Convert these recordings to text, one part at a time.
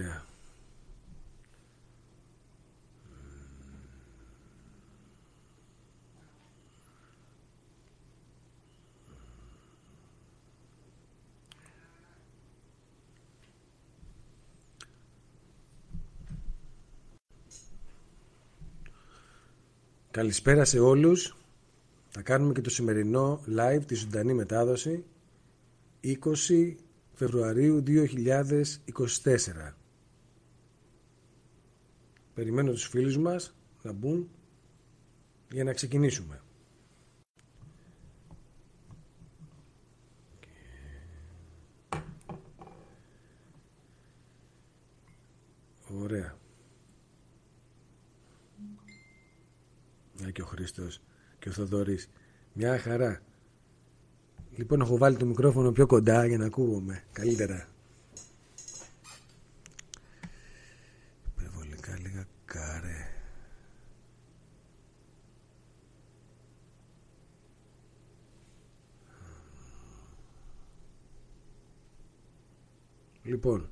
Ωραία. Καλησπέρα σε όλους. Θα κάνουμε και το σημερινό live τη ζωντανή μετάδοση 20 Φεβρουαρίου 2024. Περιμένω τους φίλους μας να μπουν για να ξεκινήσουμε. Ωραία. Να και ο Χρήστος και ο Θοδωρής. Μια χαρά. Λοιπόν, έχω βάλει το μικρόφωνο πιο κοντά για να ακούγομαι καλύτερα. Λοιπόν,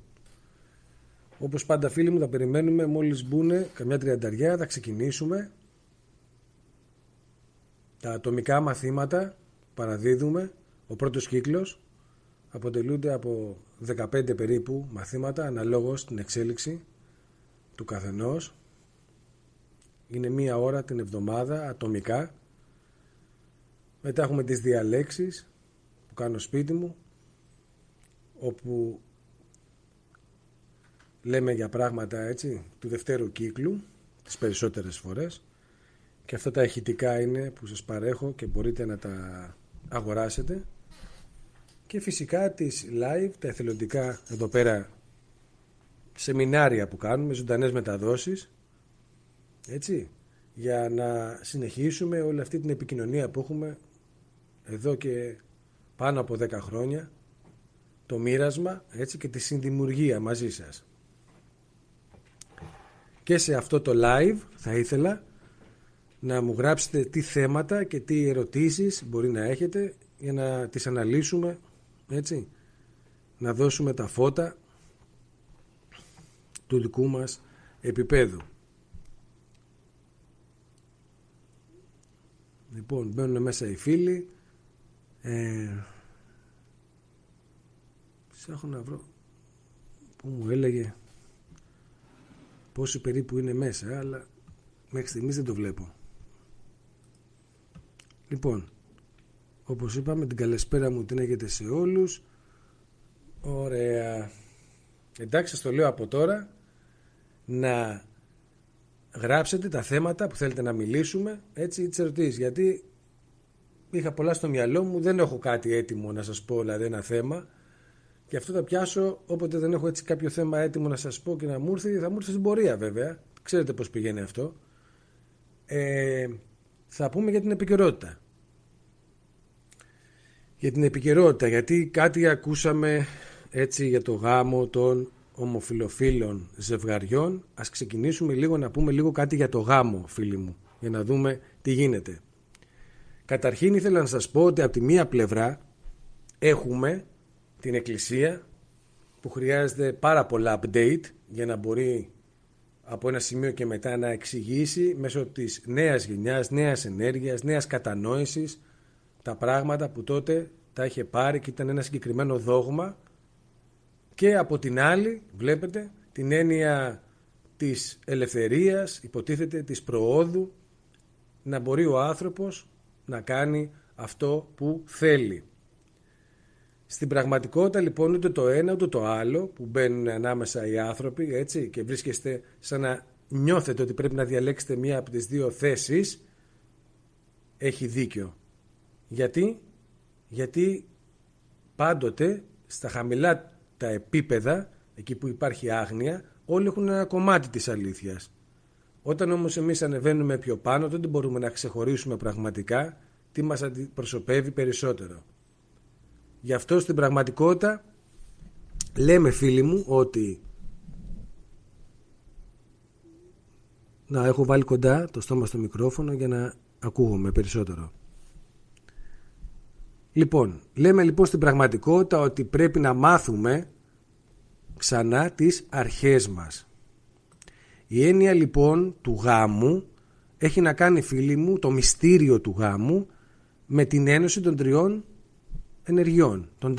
όπως πάντα, φίλοι μου, θα περιμένουμε μόλις μπουν καμιά τριανταριά, θα ξεκινήσουμε. Τα ατομικά μαθήματα παραδίδουμε. Ο πρώτος κύκλος αποτελούνται από 15 περίπου μαθήματα αναλόγως την εξέλιξη του καθενός. Είναι μία ώρα την εβδομάδα ατομικά. Μετά έχουμε τις διαλέξεις που κάνω σπίτι μου όπου λέμε για πράγματα έτσι, του δευτέρου κύκλου τις περισσότερες φορές και αυτά τα ηχητικά είναι που σας παρέχω και μπορείτε να τα αγοράσετε και φυσικά τις live, τα εθελοντικά εδώ πέρα σεμινάρια που κάνουμε, ζωντανές μεταδόσεις έτσι, για να συνεχίσουμε όλη αυτή την επικοινωνία που έχουμε εδώ και πάνω από 10 χρόνια το μοίρασμα έτσι, και τη συνδημιουργία μαζί σας και σε αυτό το live θα ήθελα να μου γράψετε τι θέματα και τι ερωτήσεις μπορεί να έχετε για να τις αναλύσουμε έτσι να δώσουμε τα φώτα του δικού μας επίπεδου λοιπόν μπαίνουν μέσα οι φίλοι ε, ψάχνω να βρω που μου έλεγε πόσοι περίπου είναι μέσα, αλλά μέχρι στιγμής δεν το βλέπω. Λοιπόν, όπως είπαμε, την καλησπέρα μου την έχετε σε όλους. Ωραία. Εντάξει, σας το λέω από τώρα να γράψετε τα θέματα που θέλετε να μιλήσουμε, έτσι, τις ερωτήσεις, γιατί είχα πολλά στο μυαλό μου, δεν έχω κάτι έτοιμο να σας πω, δηλαδή ένα θέμα, και αυτό θα πιάσω όποτε δεν έχω έτσι κάποιο θέμα έτοιμο να σας πω και να μου έρθει. Θα μου έρθει στην πορεία βέβαια. Ξέρετε πώς πηγαίνει αυτό. Ε, θα πούμε για την επικαιρότητα. Για την επικαιρότητα. Γιατί κάτι ακούσαμε έτσι για το γάμο των ομοφιλοφίλων ζευγαριών. Ας ξεκινήσουμε λίγο να πούμε λίγο κάτι για το γάμο φίλοι μου. Για να δούμε τι γίνεται. Καταρχήν ήθελα να σας πω ότι από τη μία πλευρά έχουμε την εκκλησία που χρειάζεται πάρα πολλά update για να μπορεί από ένα σημείο και μετά να εξηγήσει μέσω της νέας γενιάς, νέας ενέργειας, νέας κατανόησης τα πράγματα που τότε τα είχε πάρει και ήταν ένα συγκεκριμένο δόγμα και από την άλλη βλέπετε την έννοια της ελευθερίας, υποτίθεται της προόδου, να μπορεί ο άνθρωπος να κάνει αυτό που θέλει. Στην πραγματικότητα λοιπόν ούτε το ένα ούτε το άλλο που μπαίνουν ανάμεσα οι άνθρωποι έτσι, και βρίσκεστε σαν να νιώθετε ότι πρέπει να διαλέξετε μία από τις δύο θέσεις έχει δίκιο. Γιατί, Γιατί πάντοτε στα χαμηλά τα επίπεδα εκεί που υπάρχει άγνοια όλοι έχουν ένα κομμάτι της αλήθειας. Όταν όμως εμείς ανεβαίνουμε πιο πάνω τότε μπορούμε να ξεχωρίσουμε πραγματικά τι μας αντιπροσωπεύει περισσότερο. Γι' αυτό στην πραγματικότητα λέμε φίλοι μου ότι να έχω βάλει κοντά το στόμα στο μικρόφωνο για να ακούγομαι περισσότερο. Λοιπόν, λέμε λοιπόν στην πραγματικότητα ότι πρέπει να μάθουμε ξανά τις αρχές μας. Η έννοια λοιπόν του γάμου έχει να κάνει φίλοι μου το μυστήριο του γάμου με την ένωση των τριών ενεργειών, των,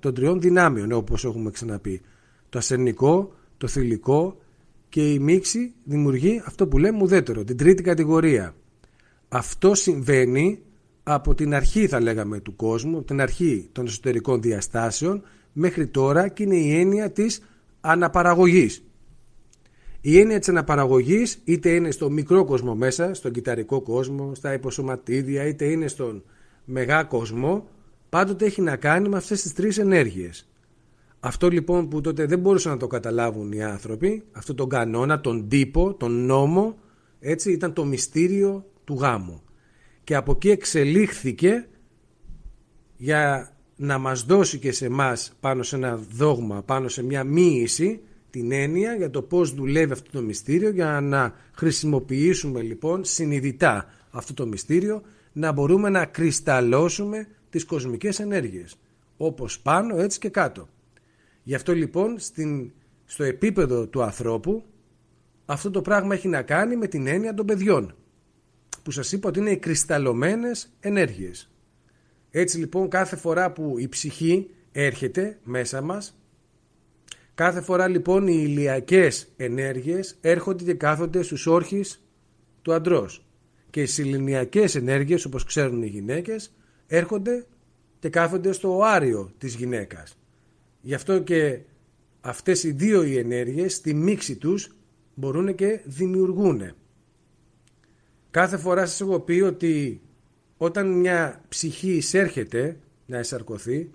των τριών δυνάμεων όπως έχουμε ξαναπεί. Το ασθενικό, το θηλυκό και η μίξη δημιουργεί αυτό που λέμε ουδέτερο, την τρίτη κατηγορία. Αυτό συμβαίνει από την αρχή θα λέγαμε του κόσμου, από την αρχή των εσωτερικών διαστάσεων μέχρι τώρα και είναι η έννοια της αναπαραγωγής. Η έννοια της αναπαραγωγής είτε είναι στο μικρό κόσμο μέσα, στον κυταρικό κόσμο, στα υποσωματίδια, είτε είναι στον μεγάλο κόσμο, πάντοτε έχει να κάνει με αυτές τις τρεις ενέργειες. Αυτό λοιπόν που τότε δεν μπορούσαν να το καταλάβουν οι άνθρωποι, αυτό τον κανόνα, τον τύπο, τον νόμο, έτσι ήταν το μυστήριο του γάμου. Και από εκεί εξελίχθηκε για να μας δώσει και σε εμά πάνω σε ένα δόγμα, πάνω σε μια μοίηση, την έννοια για το πώς δουλεύει αυτό το μυστήριο για να χρησιμοποιήσουμε λοιπόν συνειδητά αυτό το μυστήριο να μπορούμε να κρυσταλλώσουμε τις κοσμικές ενέργειες, όπως πάνω έτσι και κάτω. Γι' αυτό λοιπόν στο επίπεδο του ανθρώπου αυτό το πράγμα έχει να κάνει με την έννοια των παιδιών, που σας είπα ότι είναι οι κρυσταλλωμένες ενέργειες. Έτσι λοιπόν κάθε φορά που η ψυχή έρχεται μέσα μας, κάθε φορά λοιπόν οι ηλιακές ενέργειες έρχονται και κάθονται στους όρχες του αντρός. Και οι συλληνιακές ενέργειες όπως ξέρουν οι γυναίκες έρχονται και κάθονται στο οάριο της γυναίκας. Γι' αυτό και αυτές οι δύο οι ενέργειες στη μίξη τους μπορούν και δημιουργούν. Κάθε φορά σας έχω πει ότι όταν μια ψυχή εισέρχεται να εισαρκωθεί,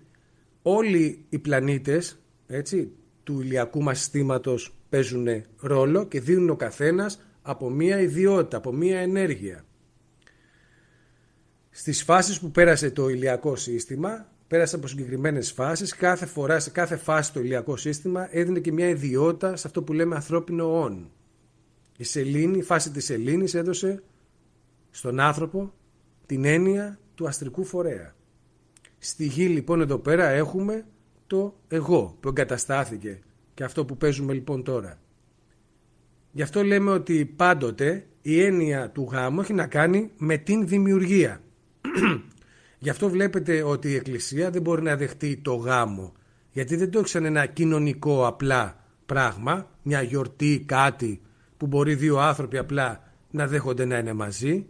όλοι οι πλανήτες έτσι, του ηλιακού μας συστήματος παίζουν ρόλο και δίνουν ο καθένας από μία ιδιότητα, από μία ενέργεια στις φάσεις που πέρασε το ηλιακό σύστημα, πέρασε από συγκεκριμένες φάσεις, κάθε φορά σε κάθε φάση το ηλιακό σύστημα έδινε και μια ιδιότητα σε αυτό που λέμε ανθρώπινο όν. Η σελήνη, η φάση της σελήνης έδωσε στον άνθρωπο την έννοια του αστρικού φορέα. Στη γη λοιπόν εδώ πέρα έχουμε το εγώ που εγκαταστάθηκε και αυτό που παίζουμε λοιπόν τώρα. Γι' αυτό λέμε ότι πάντοτε η έννοια του γάμου έχει να κάνει με την δημιουργία. Γι' αυτό βλέπετε ότι η Εκκλησία δεν μπορεί να δεχτεί το γάμο. Γιατί δεν το έχει ένα κοινωνικό απλά πράγμα, μια γιορτή, κάτι που μπορεί δύο άνθρωποι απλά να δέχονται να είναι μαζί.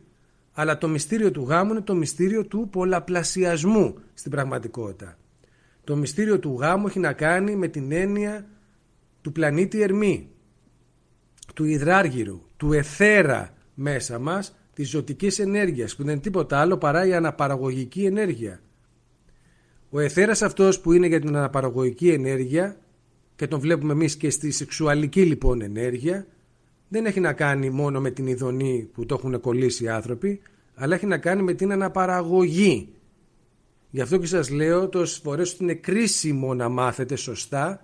Αλλά το μυστήριο του γάμου είναι το μυστήριο του πολλαπλασιασμού στην πραγματικότητα. Το μυστήριο του γάμου έχει να κάνει με την έννοια του πλανήτη Ερμή, του υδράργυρου, του εθέρα μέσα μας της ζωτικής ενέργειας που δεν είναι τίποτα άλλο παρά η αναπαραγωγική ενέργεια. Ο εθέρας αυτός που είναι για την αναπαραγωγική ενέργεια και τον βλέπουμε εμείς και στη σεξουαλική λοιπόν ενέργεια δεν έχει να κάνει μόνο με την ειδονή που το έχουν κολλήσει οι άνθρωποι αλλά έχει να κάνει με την αναπαραγωγή. Γι' αυτό και σας λέω τόσες φορές ότι είναι κρίσιμο να μάθετε σωστά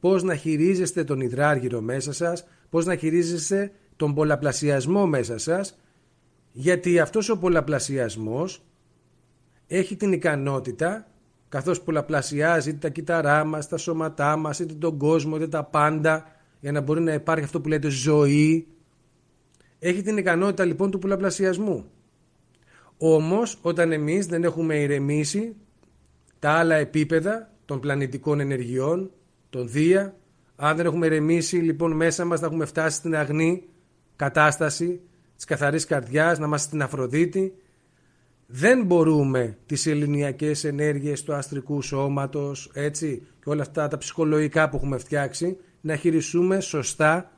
πώς να χειρίζεστε τον υδράργυρο μέσα σας, πώς να χειρίζεστε τον πολλαπλασιασμό μέσα σας γιατί αυτός ο πολλαπλασιασμός έχει την ικανότητα καθώς πολλαπλασιάζει είτε τα κύτταρά μας, τα σώματά μας, είτε τον κόσμο, είτε τα πάντα για να μπορεί να υπάρχει αυτό που λέτε ζωή έχει την ικανότητα λοιπόν του πολλαπλασιασμού όμως όταν εμείς δεν έχουμε ηρεμήσει τα άλλα επίπεδα των πλανητικών ενεργειών, τον Δία αν δεν έχουμε ηρεμήσει λοιπόν μέσα μας θα έχουμε φτάσει στην αγνή κατάσταση της καθαρής καρδιάς, να είμαστε στην Αφροδίτη. Δεν μπορούμε τις ελληνιακές ενέργειες του αστρικού σώματος έτσι, και όλα αυτά τα ψυχολογικά που έχουμε φτιάξει να χειριστούμε σωστά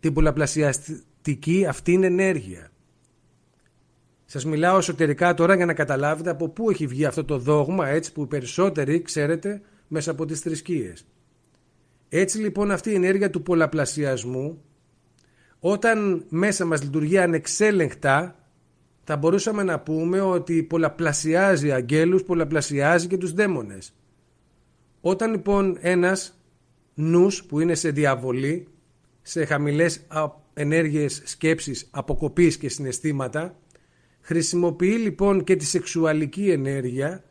την πολλαπλασιαστική αυτήν ενέργεια. Σας μιλάω εσωτερικά τώρα για να καταλάβετε από πού έχει βγει αυτό το δόγμα έτσι που οι περισσότεροι ξέρετε μέσα από τις θρησκείες. Έτσι λοιπόν αυτή η ενέργεια του πολλαπλασιασμού όταν μέσα μας λειτουργεί ανεξέλεγκτα, θα μπορούσαμε να πούμε ότι πολλαπλασιάζει αγγέλους, πολλαπλασιάζει και τους δαίμονες. Όταν λοιπόν ένας νους που είναι σε διαβολή, σε χαμηλές ενέργειες σκέψης, αποκοπής και συναισθήματα, χρησιμοποιεί λοιπόν και τη σεξουαλική ενέργεια,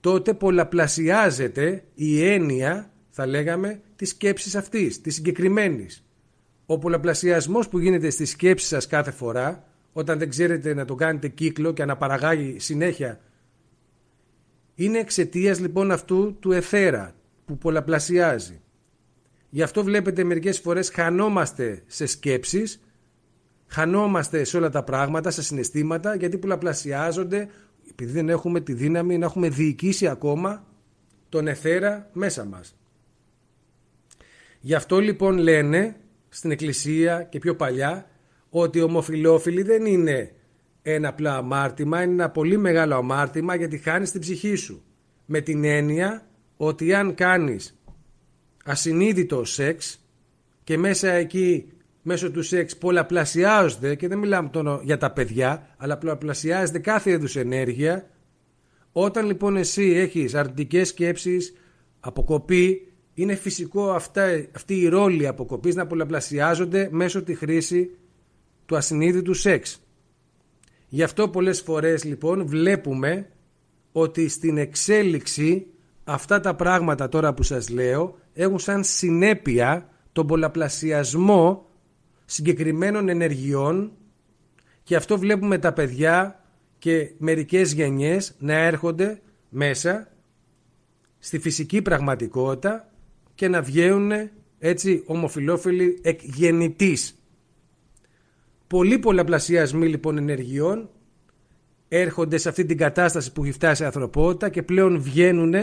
τότε πολλαπλασιάζεται η έννοια, θα λέγαμε, της σκέψης αυτής, της συγκεκριμένης. Ο πολλαπλασιασμός που γίνεται στη σκέψη σας κάθε φορά, όταν δεν ξέρετε να το κάνετε κύκλο και να παραγάγει συνέχεια, είναι εξαιτίας λοιπόν αυτού του εθέρα που πολλαπλασιάζει. Γι' αυτό βλέπετε μερικές φορές χανόμαστε σε σκέψεις, χανόμαστε σε όλα τα πράγματα, σε συναισθήματα, γιατί πολλαπλασιάζονται, επειδή δεν έχουμε τη δύναμη να έχουμε διοικήσει ακόμα τον εθέρα μέσα μας. Γι' αυτό λοιπόν λένε στην εκκλησία και πιο παλιά ότι οι δεν είναι ένα απλά αμάρτημα, είναι ένα πολύ μεγάλο αμάρτημα γιατί χάνεις την ψυχή σου. Με την έννοια ότι αν κάνεις ασυνείδητο σεξ και μέσα εκεί μέσω του σεξ πολλαπλασιάζονται και δεν μιλάμε τώρα για τα παιδιά αλλά πολλαπλασιάζεται κάθε είδους ενέργεια όταν λοιπόν εσύ έχεις αρνητικές σκέψεις, αποκοπή, είναι φυσικό αυτά, αυτή η ρόλοι αποκοπής να πολλαπλασιάζονται μέσω τη χρήση του ασυνείδητου σεξ. Γι' αυτό πολλές φορές λοιπόν βλέπουμε ότι στην εξέλιξη αυτά τα πράγματα τώρα που σας λέω έχουν σαν συνέπεια τον πολλαπλασιασμό συγκεκριμένων ενεργειών και αυτό βλέπουμε τα παιδιά και μερικές γενιές να έρχονται μέσα στη φυσική πραγματικότητα και να βγαίνουν έτσι ομοφιλόφιλοι εκ γεννητής. Πολλοί πολλαπλασιασμοί λοιπόν ενεργειών έρχονται σε αυτή την κατάσταση που έχει φτάσει η ανθρωπότητα και πλέον βγαίνουν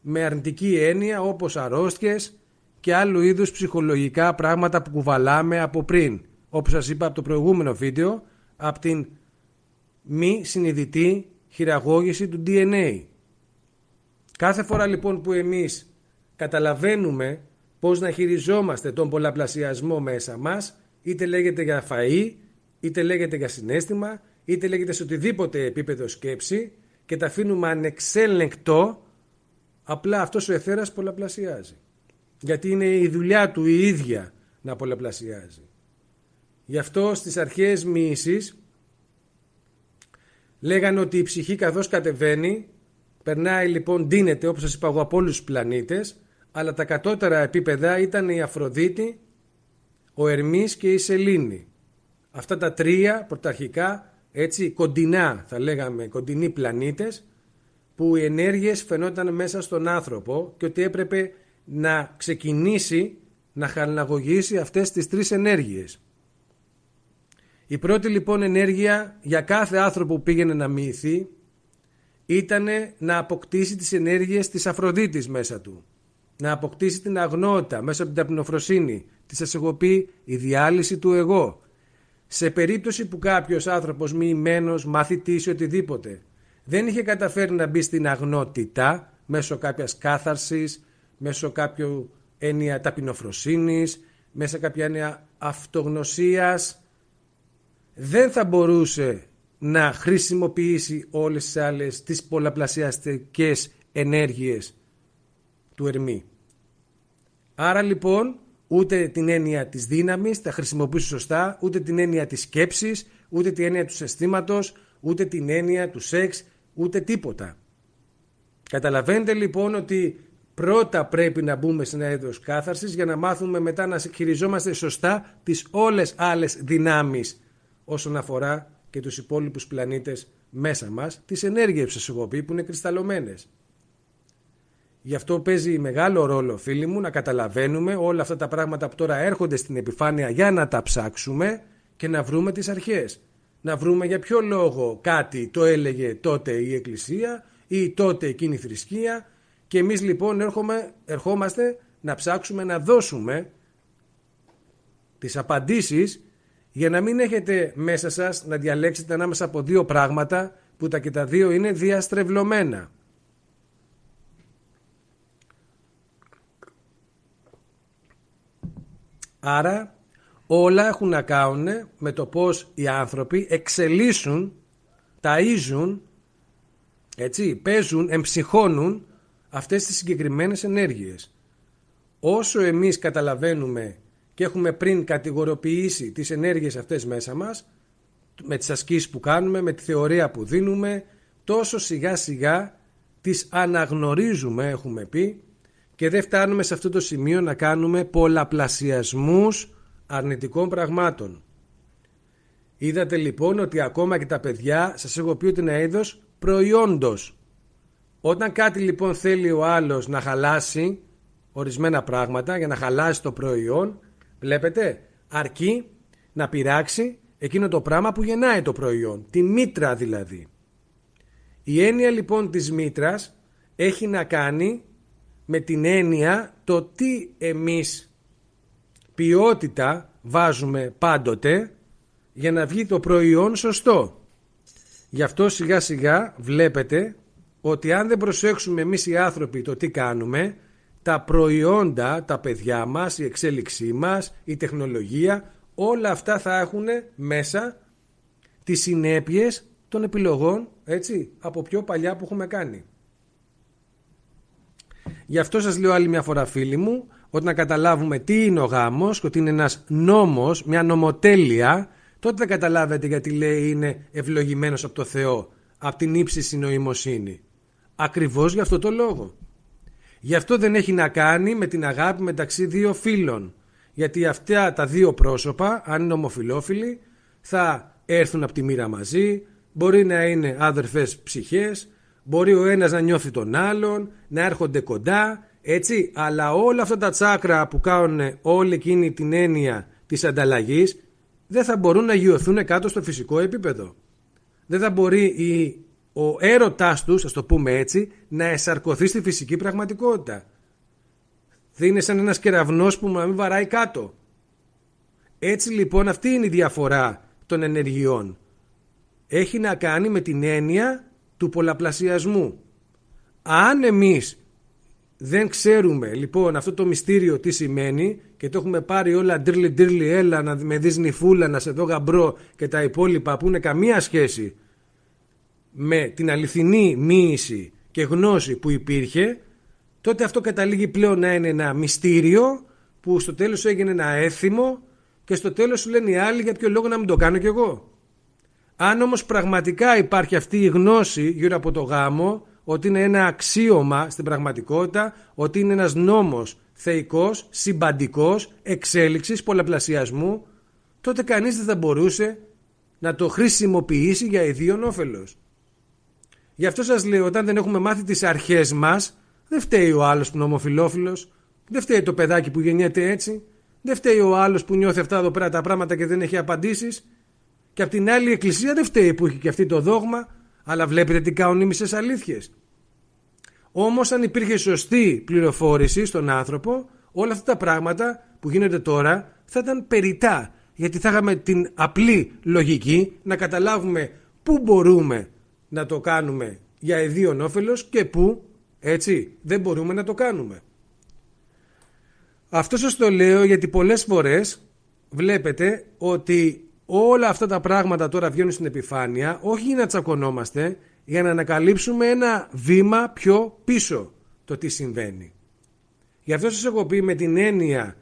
με αρνητική έννοια όπως αρρώστιες και άλλου είδους ψυχολογικά πράγματα που κουβαλάμε από πριν. Όπως σας είπα από το προηγούμενο βίντεο, από την μη συνειδητή χειραγώγηση του DNA. Κάθε φορά λοιπόν που εμείς καταλαβαίνουμε πώς να χειριζόμαστε τον πολλαπλασιασμό μέσα μας, είτε λέγεται για φαΐ, είτε λέγεται για συνέστημα, είτε λέγεται σε οτιδήποτε επίπεδο σκέψη και τα αφήνουμε ανεξέλεγκτο, απλά αυτός ο εθέρας πολλαπλασιάζει. Γιατί είναι η δουλειά του η ίδια να πολλαπλασιάζει. Γι' αυτό στις αρχές μοίησης λέγανε ότι η ψυχή καθώς κατεβαίνει, περνάει λοιπόν, ντύνεται όπως σας είπα εγώ από όλους τους πλανήτες αλλά τα κατώτερα επίπεδα ήταν η Αφροδίτη, ο Ερμής και η Σελήνη. Αυτά τα τρία πρωταρχικά, έτσι, κοντινά θα λέγαμε, κοντινοί πλανήτες, που οι ενέργειες φαινόταν μέσα στον άνθρωπο και ότι έπρεπε να ξεκινήσει να χαλαγωγήσει αυτές τις τρεις ενέργειες. Η πρώτη λοιπόν ενέργεια για κάθε άνθρωπο που πήγαινε να μοιηθεί ήταν να αποκτήσει τις ενέργειες της Αφροδίτης μέσα του να αποκτήσει την αγνότητα μέσα από την ταπεινοφροσύνη, της πει η διάλυση του εγώ. Σε περίπτωση που κάποιος άνθρωπος μοιημένο, μαθητής ή οτιδήποτε δεν είχε καταφέρει να μπει στην αγνότητα μέσω κάποιας κάθαρσης, μέσω κάποιου έννοια ταπεινοφροσύνης, μέσα κάποια έννοια αυτογνωσίας, δεν θα μπορούσε να χρησιμοποιήσει όλες τις άλλες τις πολλαπλασιαστικές ενέργειες του Ερμή. Άρα λοιπόν ούτε την έννοια της δύναμης θα χρησιμοποιήσει σωστά, ούτε την έννοια της σκέψης, ούτε την έννοια του συστήματος, ούτε την έννοια του σεξ, ούτε τίποτα. Καταλαβαίνετε λοιπόν ότι πρώτα πρέπει να μπούμε σε ένα έδος κάθαρσης για να μάθουμε μετά να χειριζόμαστε σωστά τις όλες άλλες δυνάμεις όσον αφορά και τους υπόλοιπους πλανήτες μέσα μας, τις ενέργειες που που είναι κρυσταλλωμένες. Γι' αυτό παίζει μεγάλο ρόλο, φίλοι μου, να καταλαβαίνουμε όλα αυτά τα πράγματα που τώρα έρχονται στην επιφάνεια για να τα ψάξουμε και να βρούμε τις αρχές. Να βρούμε για ποιο λόγο κάτι το έλεγε τότε η Εκκλησία ή τότε εκείνη η θρησκεία και εμείς λοιπόν έρχομαι, ερχόμαστε να ψάξουμε να δώσουμε τις απαντήσεις για να μην έχετε μέσα σας να διαλέξετε ανάμεσα από δύο πράγματα που τα και τα δύο είναι διαστρεβλωμένα. Άρα όλα έχουν να κάνουν με το πώς οι άνθρωποι εξελίσσουν, ταΐζουν, έτσι, παίζουν, εμψυχώνουν αυτές τις συγκεκριμένες ενέργειες. Όσο εμείς καταλαβαίνουμε και έχουμε πριν κατηγοριοποιήσει τις ενέργειες αυτές μέσα μας, με τις ασκήσεις που κάνουμε, με τη θεωρία που δίνουμε, τόσο σιγά σιγά τις αναγνωρίζουμε, έχουμε πει, και δεν φτάνουμε σε αυτό το σημείο να κάνουμε πολλαπλασιασμούς αρνητικών πραγμάτων. Είδατε λοιπόν ότι ακόμα και τα παιδιά, σας έχω πει ότι είναι προϊόντος. Όταν κάτι λοιπόν θέλει ο άλλος να χαλάσει ορισμένα πράγματα για να χαλάσει το προϊόν, βλέπετε, αρκεί να πειράξει εκείνο το πράγμα που γεννάει το προϊόν, τη μήτρα δηλαδή. Η έννοια λοιπόν της μήτρας έχει να κάνει με την έννοια το τι εμείς ποιότητα βάζουμε πάντοτε για να βγει το προϊόν σωστό. Γι' αυτό σιγά σιγά βλέπετε ότι αν δεν προσέξουμε εμείς οι άνθρωποι το τι κάνουμε, τα προϊόντα, τα παιδιά μας, η εξέλιξή μας, η τεχνολογία, όλα αυτά θα έχουν μέσα τις συνέπειες των επιλογών, έτσι, από πιο παλιά που έχουμε κάνει. Γι' αυτό σας λέω άλλη μια φορά φίλοι μου ότι να καταλάβουμε τι είναι ο γάμος και ότι είναι ένας νόμος, μια νομοτέλεια τότε δεν καταλάβετε γιατί λέει είναι ευλογημένος από το Θεό από την ύψιση νοημοσύνη. Ακριβώς γι' αυτό το λόγο. Γι' αυτό δεν έχει να κάνει με την αγάπη μεταξύ δύο φίλων. Γιατί αυτά τα δύο πρόσωπα, αν είναι ομοφιλόφιλοι, θα έρθουν από τη μοίρα μαζί, μπορεί να είναι αδερφές ψυχές, Μπορεί ο ένας να νιώθει τον άλλον, να έρχονται κοντά, έτσι. Αλλά όλα αυτά τα τσάκρα που κάνουν όλη εκείνη την έννοια της ανταλλαγής δεν θα μπορούν να γιωθούν κάτω στο φυσικό επίπεδο. Δεν θα μπορεί η, ο έρωτάς τους, ας το πούμε έτσι, να εσαρκωθεί στη φυσική πραγματικότητα. Δεν είναι σαν ένας κεραυνός που να μην βαράει κάτω. Έτσι λοιπόν αυτή είναι η διαφορά των ενεργειών. Έχει να κάνει με την έννοια του πολλαπλασιασμού. Αν εμείς δεν ξέρουμε λοιπόν αυτό το μυστήριο τι σημαίνει και το έχουμε πάρει όλα ντρίλι ντρίλι έλα να με δεις νυφούλα να σε δω γαμπρό και τα υπόλοιπα που είναι καμία σχέση με την αληθινή μοίηση και γνώση που υπήρχε τότε αυτό καταλήγει πλέον να είναι ένα μυστήριο που στο τέλος έγινε ένα έθιμο και στο τέλος σου λένε οι άλλοι για ποιο λόγο να μην το κάνω κι εγώ. Αν όμως πραγματικά υπάρχει αυτή η γνώση γύρω από το γάμο, ότι είναι ένα αξίωμα στην πραγματικότητα, ότι είναι ένας νόμος θεικό, συμπαντικός, εξέλιξης πολλαπλασιασμού, τότε κανείς δεν θα μπορούσε να το χρησιμοποιήσει για ιδίων όφελος. Γι' αυτό σας λέω, όταν δεν έχουμε μάθει τις αρχές μας, δεν φταίει ο άλλος που είναι δεν φταίει το παιδάκι που γεννιέται έτσι, δεν φταίει ο άλλος που νιώθει αυτά εδώ πέρα τα πράγματα και δεν έχει απαντήσεις. Και από την άλλη η Εκκλησία δεν φταίει που έχει και αυτή το δόγμα, αλλά βλέπετε τι κάνουν οι μισές αλήθειες. Όμως αν υπήρχε σωστή πληροφόρηση στον άνθρωπο, όλα αυτά τα πράγματα που γίνονται τώρα θα ήταν περιτά. Γιατί θα είχαμε την απλή λογική να καταλάβουμε πού μπορούμε να το κάνουμε για ιδίων όφελος και πού έτσι δεν μπορούμε να το κάνουμε. Αυτός σας το λέω γιατί πολλές φορές βλέπετε ότι όλα αυτά τα πράγματα τώρα βγαίνουν στην επιφάνεια όχι για να τσακωνόμαστε, για να ανακαλύψουμε ένα βήμα πιο πίσω το τι συμβαίνει. Γι' αυτό σας έχω πει με την έννοια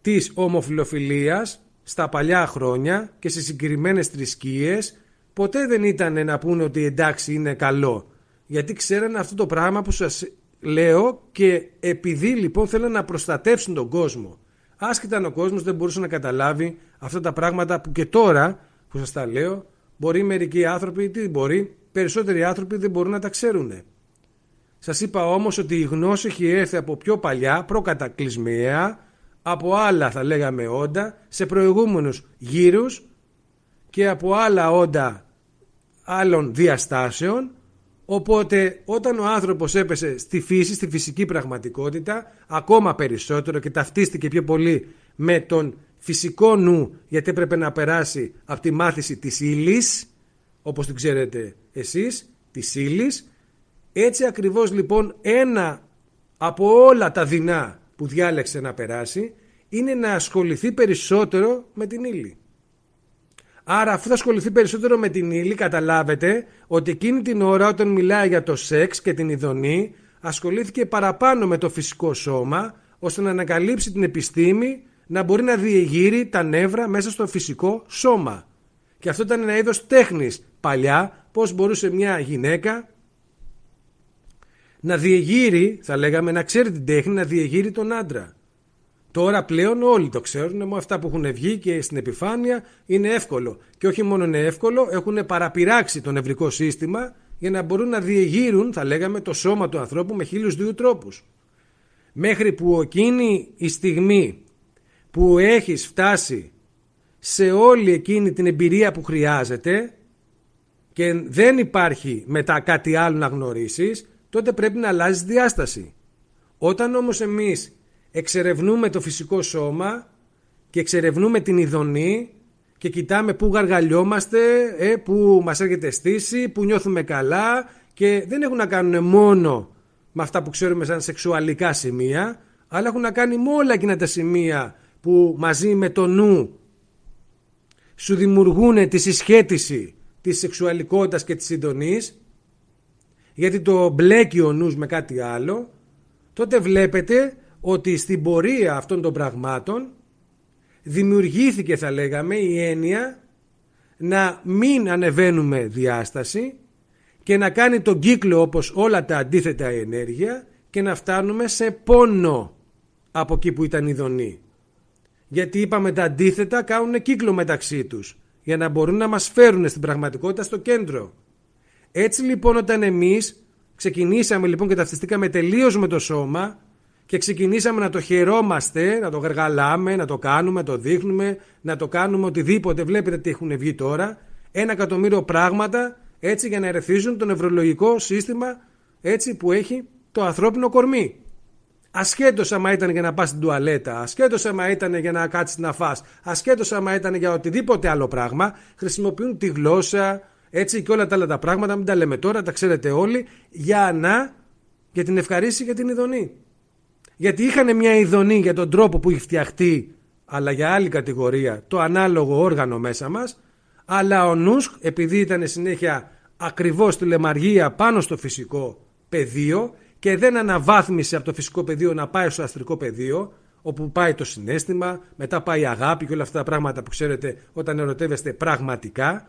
της ομοφιλοφιλίας στα παλιά χρόνια και σε συγκεκριμένες θρησκείες ποτέ δεν ήταν να πούνε ότι εντάξει είναι καλό. Γιατί ξέρανε αυτό το πράγμα που σας λέω και επειδή λοιπόν θέλουν να προστατεύσουν τον κόσμο Άσχετα αν ο κόσμος δεν μπορούσε να καταλάβει αυτά τα πράγματα που και τώρα που σας τα λέω, μπορεί μερικοί άνθρωποι, τι μπορεί, περισσότεροι άνθρωποι δεν μπορούν να τα ξέρουν. Σας είπα όμως ότι η γνώση έχει έρθει από πιο παλιά, προκατακλυσμιαία, από άλλα θα λέγαμε όντα, σε προηγούμενους γύρους και από άλλα όντα άλλων διαστάσεων Οπότε όταν ο άνθρωπος έπεσε στη φύση, στη φυσική πραγματικότητα, ακόμα περισσότερο και ταυτίστηκε πιο πολύ με τον φυσικό νου, γιατί έπρεπε να περάσει από τη μάθηση της ύλης, όπως την ξέρετε εσείς, της ύλης. Έτσι ακριβώς λοιπόν ένα από όλα τα δεινά που διάλεξε να περάσει είναι να ασχοληθεί περισσότερο με την ύλη. Άρα, αφού θα ασχοληθεί περισσότερο με την ύλη, καταλάβετε ότι εκείνη την ώρα όταν μιλάει για το σεξ και την ειδονή, ασχολήθηκε παραπάνω με το φυσικό σώμα, ώστε να ανακαλύψει την επιστήμη να μπορεί να διεγείρει τα νεύρα μέσα στο φυσικό σώμα. Και αυτό ήταν ένα είδος τέχνης παλιά, πώς μπορούσε μια γυναίκα να διεγείρει, θα λέγαμε, να ξέρει την τέχνη, να διεγείρει τον άντρα. Τώρα πλέον όλοι το ξέρουν, με αυτά που έχουν βγει και στην επιφάνεια είναι εύκολο. Και όχι μόνο είναι εύκολο, έχουν παραπειράξει το νευρικό σύστημα για να μπορούν να διεγείρουν, θα λέγαμε, το σώμα του ανθρώπου με χίλιους δύο τρόπους. Μέχρι που εκείνη η στιγμή που έχεις φτάσει σε όλη εκείνη την εμπειρία που χρειάζεται και δεν υπάρχει μετά κάτι άλλο να γνωρίσεις, τότε πρέπει να αλλάζεις διάσταση. Όταν όμως εμείς εξερευνούμε το φυσικό σώμα και εξερευνούμε την ειδονή και κοιτάμε πού γαργαλιόμαστε, ε, πού μας έρχεται στήση, πού νιώθουμε καλά και δεν έχουν να κάνουν μόνο με αυτά που ξέρουμε σαν σεξουαλικά σημεία, αλλά έχουν να κάνει με όλα εκείνα τα σημεία που μαζί με το νου σου δημιουργούν τη συσχέτιση της σεξουαλικότητας και της συντονής, γιατί το μπλέκει ο νους με κάτι άλλο, τότε βλέπετε ότι στην πορεία αυτών των πραγμάτων δημιουργήθηκε θα λέγαμε η έννοια να μην ανεβαίνουμε διάσταση και να κάνει τον κύκλο όπως όλα τα αντίθετα ενέργεια και να φτάνουμε σε πόνο από εκεί που ήταν η δονή. Γιατί είπαμε τα αντίθετα κάνουν κύκλο μεταξύ τους για να μπορούν να μας φέρουν στην πραγματικότητα στο κέντρο. Έτσι λοιπόν όταν εμείς ξεκινήσαμε λοιπόν και ταυτιστήκαμε τελείως με το σώμα και ξεκινήσαμε να το χαιρόμαστε, να το γαργαλάμε, να το κάνουμε, να το δείχνουμε, να το κάνουμε οτιδήποτε. Βλέπετε τι έχουν βγει τώρα. Ένα εκατομμύριο πράγματα έτσι για να ερεθίζουν το νευρολογικό σύστημα έτσι που έχει το ανθρώπινο κορμί. Ασχέτως άμα ήταν για να πας στην τουαλέτα, ασχέτως άμα ήταν για να κάτσεις να φά, ασχέτως άμα ήταν για οτιδήποτε άλλο πράγμα, χρησιμοποιούν τη γλώσσα, έτσι και όλα τα άλλα τα πράγματα, μην τα λέμε τώρα, τα ξέρετε όλοι, για να. για την ευχαρίστηση και την ειδονή γιατί είχαν μια ειδονή για τον τρόπο που έχει φτιαχτεί, αλλά για άλλη κατηγορία, το ανάλογο όργανο μέσα μας, αλλά ο νους, επειδή ήταν συνέχεια ακριβώς λεμαργία πάνω στο φυσικό πεδίο και δεν αναβάθμισε από το φυσικό πεδίο να πάει στο αστρικό πεδίο, όπου πάει το συνέστημα, μετά πάει η αγάπη και όλα αυτά τα πράγματα που ξέρετε όταν ερωτεύεστε πραγματικά.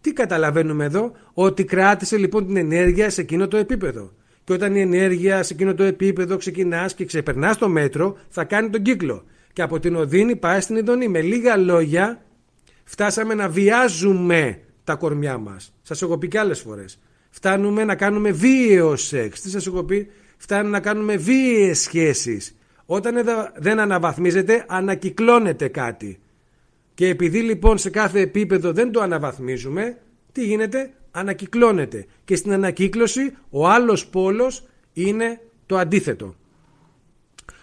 Τι καταλαβαίνουμε εδώ, ότι κράτησε λοιπόν την ενέργεια σε εκείνο το επίπεδο και όταν η ενέργεια σε εκείνο το επίπεδο ξεκινάς και ξεπερνάς το μέτρο, θα κάνει τον κύκλο. Και από την Οδύνη πάει στην Ιδονή. Με λίγα λόγια, φτάσαμε να βιάζουμε τα κορμιά μας. Σας έχω πει και άλλες φορές. Φτάνουμε να κάνουμε βίαιος σεξ. Τι σας έχω πει, φτάνουμε να κάνουμε βίαιες σχέσεις. Όταν δεν αναβαθμίζεται, ανακυκλώνεται κάτι. Και επειδή λοιπόν σε κάθε επίπεδο δεν το αναβαθμίζουμε, τι γίνεται, ανακυκλώνεται και στην ανακύκλωση ο άλλος πόλος είναι το αντίθετο.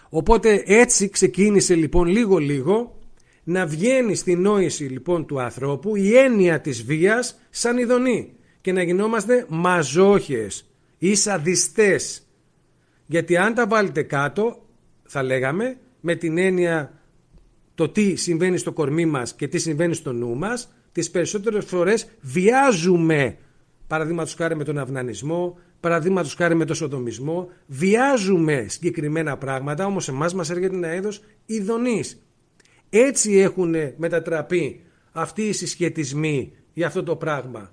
Οπότε έτσι ξεκίνησε λοιπόν λίγο λίγο να βγαίνει στη νόηση λοιπόν του ανθρώπου η έννοια της βίας σαν ειδονή και να γινόμαστε μαζόχες ή σαδιστές. Γιατί αν τα βάλετε κάτω θα λέγαμε με την έννοια το τι συμβαίνει στο κορμί μας και τι συμβαίνει στο νου μας τις περισσότερες φορές βιάζουμε παραδείγματος χάρη με τον αυνανισμό, παραδείγματος χάρη με τον σοδομισμό. Βιάζουμε συγκεκριμένα πράγματα, όμως εμάς μας έρχεται ένα είδος ειδονής. Έτσι έχουν μετατραπεί αυτοί οι συσχετισμοί για αυτό το πράγμα.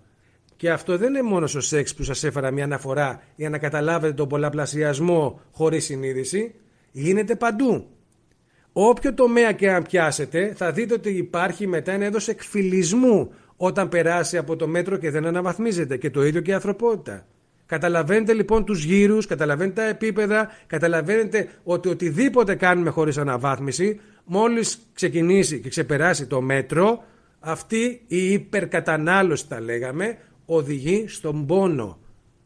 Και αυτό δεν είναι μόνο στο σεξ που σας έφερα μια αναφορά για να καταλάβετε τον πολλαπλασιασμό χωρίς συνείδηση. Γίνεται παντού. Όποιο τομέα και αν πιάσετε θα δείτε ότι υπάρχει μετά ένα έδος εκφυλισμού όταν περάσει από το μέτρο και δεν αναβαθμίζεται. Και το ίδιο και η ανθρωπότητα. Καταλαβαίνετε λοιπόν τους γύρους, καταλαβαίνετε τα επίπεδα, καταλαβαίνετε ότι οτιδήποτε κάνουμε χωρίς αναβάθμιση, μόλις ξεκινήσει και ξεπεράσει το μέτρο, αυτή η υπερκατανάλωση τα λέγαμε, οδηγεί στον πόνο.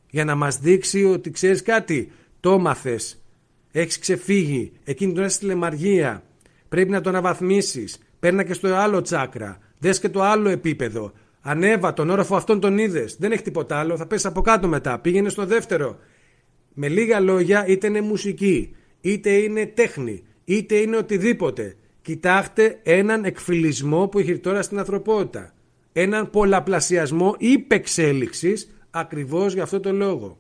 Για να μας δείξει ότι ξέρεις κάτι, το μάθες, έχεις ξεφύγει, εκείνη τον στη λεμαργία, πρέπει να το αναβαθμίσεις, παίρνα και στο άλλο τσάκρα, Δες και το άλλο επίπεδο. Ανέβα, τον όροφο αυτόν τον είδες. Δεν έχει τίποτα άλλο. Θα πέσει από κάτω μετά. Πήγαινε στο δεύτερο. Με λίγα λόγια, είτε είναι μουσική, είτε είναι τέχνη, είτε είναι οτιδήποτε. Κοιτάξτε έναν εκφυλισμό που έχει τώρα στην ανθρωπότητα. Έναν πολλαπλασιασμό υπεξέλιξης ακριβώς για αυτό το λόγο.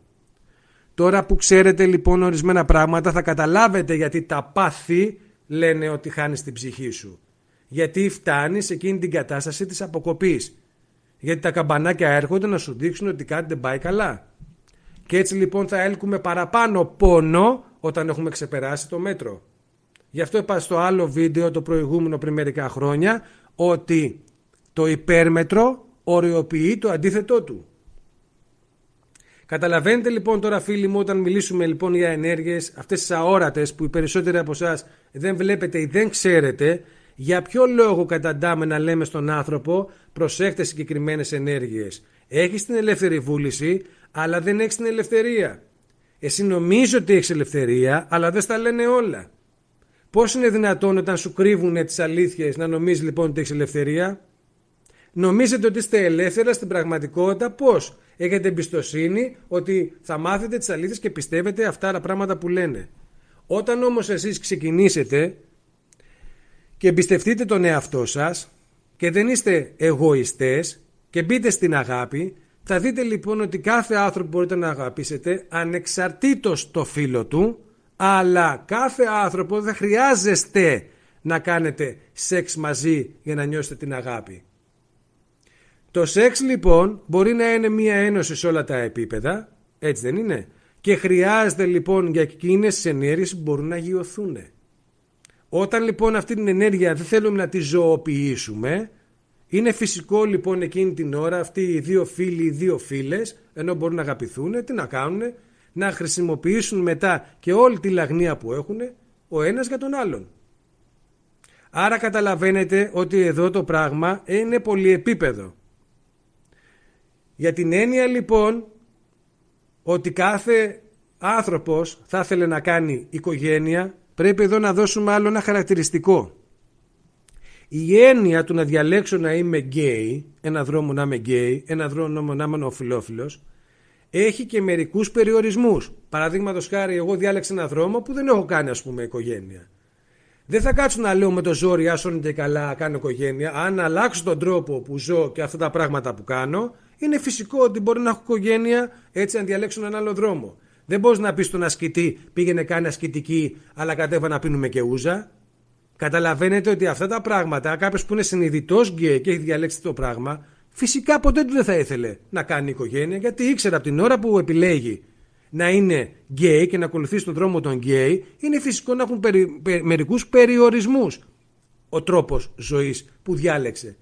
Τώρα που ξέρετε λοιπόν ορισμένα πράγματα θα καταλάβετε γιατί τα πάθη λένε ότι χάνεις την ψυχή σου. Γιατί φτάνει σε εκείνη την κατάσταση της αποκοπής. Γιατί τα καμπανάκια έρχονται να σου δείξουν ότι κάτι δεν πάει καλά. Και έτσι λοιπόν θα έλκουμε παραπάνω πόνο όταν έχουμε ξεπεράσει το μέτρο. Γι' αυτό είπα στο άλλο βίντεο το προηγούμενο πριν μερικά χρόνια ότι το υπέρμετρο οριοποιεί το αντίθετό του. Καταλαβαίνετε λοιπόν τώρα φίλοι μου όταν μιλήσουμε λοιπόν για ενέργειες αυτές τις αόρατες που οι περισσότεροι από εσάς δεν βλέπετε ή δεν ξέρετε για ποιο λόγο καταντάμε να λέμε στον άνθρωπο προσέχτε συγκεκριμένες ενέργειες, Έχεις την ελεύθερη βούληση, αλλά δεν έχεις την ελευθερία. Εσύ νομίζω ότι έχεις ελευθερία, αλλά δεν στα λένε όλα. Πώς είναι δυνατόν όταν σου κρύβουν τις αλήθειες να νομίζεις λοιπόν ότι έχεις ελευθερία. Νομίζετε ότι είστε ελεύθερα στην πραγματικότητα πώς. Έχετε εμπιστοσύνη ότι θα μάθετε τις αλήθειες και πιστεύετε αυτά τα πράγματα που λένε. Όταν όμως εσείς ξεκινήσετε και εμπιστευτείτε τον εαυτό σας και δεν είστε εγωιστές και μπείτε στην αγάπη, θα δείτε λοιπόν ότι κάθε άνθρωπο μπορείτε να αγαπήσετε ανεξαρτήτως το φίλο του, αλλά κάθε άνθρωπο δεν χρειάζεστε να κάνετε σεξ μαζί για να νιώσετε την αγάπη. Το σεξ λοιπόν μπορεί να είναι μία ένωση σε όλα τα επίπεδα, έτσι δεν είναι. Και χρειάζεται λοιπόν για εκείνες τις ενέργειες που μπορούν να γιωθούν. Όταν λοιπόν αυτή την ενέργεια δεν θέλουμε να τη ζωοποιήσουμε, είναι φυσικό λοιπόν εκείνη την ώρα αυτοί οι δύο φίλοι, οι δύο φίλες, ενώ μπορούν να αγαπηθούν, τι να κάνουν, να χρησιμοποιήσουν μετά και όλη τη λαγνία που έχουν ο ένας για τον άλλον. Άρα καταλαβαίνετε ότι εδώ το πράγμα είναι πολυεπίπεδο. Για την έννοια λοιπόν ότι κάθε άνθρωπος θα ήθελε να κάνει οικογένεια, Πρέπει εδώ να δώσουμε άλλο ένα χαρακτηριστικό. Η έννοια του να διαλέξω να είμαι γκέι, ένα δρόμο να είμαι γκέι, ένα δρόμο να είμαι οφειλόφιλο, έχει και μερικούς περιορισμούς. Παραδείγματος χάρη, εγώ διάλεξα ένα δρόμο που δεν έχω κάνει, ας πούμε, οικογένεια. Δεν θα κάτσω να λέω με το ζόρι, άσον και καλά, κάνω οικογένεια. Αν αλλάξω τον τρόπο που ζω και αυτά τα πράγματα που κάνω, είναι φυσικό ότι μπορεί να έχω οικογένεια έτσι αν διαλέξω έναν άλλο δρόμο. Δεν μπορείς να πεις στον ασκητή πήγαινε κάνει ασκητική, αλλά κατέβα να πίνουμε και ούζα. Καταλαβαίνετε ότι αυτά τα πράγματα, κάποιος που είναι συνειδητός γκέι και έχει διαλέξει το πράγμα, φυσικά ποτέ του δεν θα ήθελε να κάνει οικογένεια, γιατί ήξερε από την ώρα που επιλέγει να είναι γκέι και να ακολουθεί τον δρόμο των γκέι, είναι φυσικό να έχουν περι, περι, περιορισμούς ο τρόπος ζωής που διάλεξε.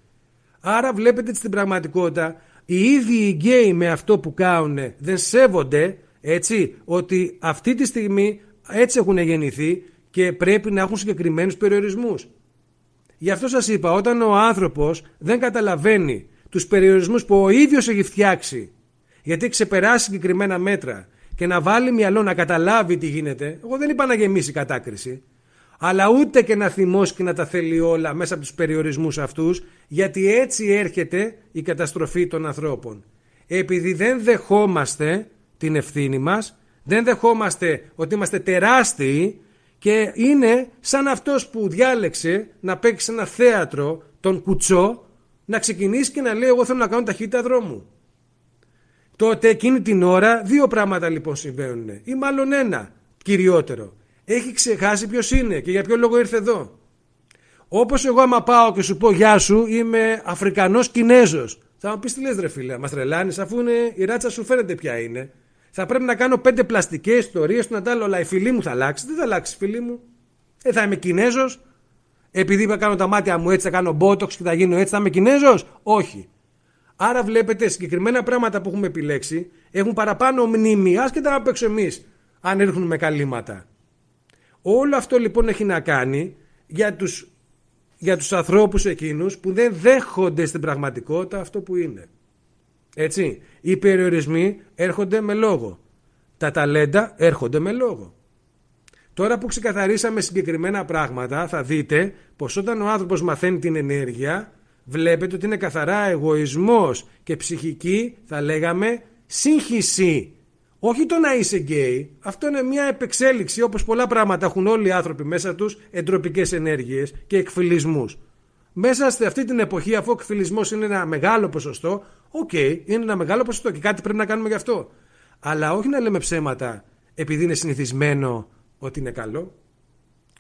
Άρα βλέπετε στην πραγματικότητα οι ίδιοι οι γκέι με αυτό που κάνουν δεν σέβονται έτσι, ότι αυτή τη στιγμή έτσι έχουν γεννηθεί και πρέπει να έχουν συγκεκριμένους περιορισμούς. Γι' αυτό σας είπα, όταν ο άνθρωπος δεν καταλαβαίνει τους περιορισμούς που ο ίδιος έχει φτιάξει, γιατί ξεπεράσει συγκεκριμένα μέτρα και να βάλει μυαλό να καταλάβει τι γίνεται, εγώ δεν είπα να γεμίσει η κατάκριση, αλλά ούτε και να θυμώσει και να τα θέλει όλα μέσα από τους περιορισμούς αυτούς, γιατί έτσι έρχεται η καταστροφή των ανθρώπων. Επειδή δεν δεχόμαστε την ευθύνη μας, δεν δεχόμαστε ότι είμαστε τεράστιοι και είναι σαν αυτός που διάλεξε να παίξει ένα θέατρο, τον κουτσό, να ξεκινήσει και να λέει εγώ θέλω να κάνω ταχύτητα δρόμου. Τότε εκείνη την ώρα δύο πράγματα λοιπόν συμβαίνουν ή μάλλον ένα κυριότερο. Έχει ξεχάσει ποιος είναι και για ποιο λόγο ήρθε εδώ. Όπως εγώ άμα πάω και σου πω γεια σου είμαι Αφρικανός Κινέζος. Θα μου πεις τι λες, ρε φίλε, μας τρελάνεις αφού είναι, η ράτσα σου φαίνεται ποια είναι. Θα πρέπει να κάνω πέντε πλαστικές ιστορίες του λέω Αλλά η φιλή μου θα αλλάξεις. Δεν θα αλλάξεις η μου. Ε, θα είμαι Κινέζος. Επειδή θα κάνω τα μάτια μου έτσι, θα κάνω μπότοξ και θα γίνω έτσι, θα είμαι Κινέζος. Όχι. Άρα βλέπετε συγκεκριμένα πράγματα που έχουμε επιλέξει έχουν παραπάνω μνήμη, και τα παίξω εμείς, αν έρχονται με καλύματα. Όλο αυτό λοιπόν έχει να κάνει για τους για τους ανθρώπους εκείνους που δεν δέχονται στην πραγματικότητα αυτό που είναι. Έτσι. Οι περιορισμοί έρχονται με λόγο. Τα ταλέντα έρχονται με λόγο. Τώρα που ξεκαθαρίσαμε συγκεκριμένα πράγματα θα δείτε πως όταν ο άνθρωπος μαθαίνει την ενέργεια βλέπετε ότι είναι καθαρά εγωισμός και ψυχική θα λέγαμε σύγχυση. Όχι το να είσαι γκέι, αυτό είναι μια επεξέλιξη όπως πολλά πράγματα έχουν όλοι οι άνθρωποι μέσα τους εντροπικές ενέργειες και εκφυλισμούς. Μέσα σε αυτή την εποχή αφού ο εκφυλισμός είναι ένα μεγάλο ποσοστό Οκ, okay, είναι ένα μεγάλο ποσοστό και κάτι πρέπει να κάνουμε γι' αυτό. Αλλά όχι να λέμε ψέματα επειδή είναι συνηθισμένο ότι είναι καλό.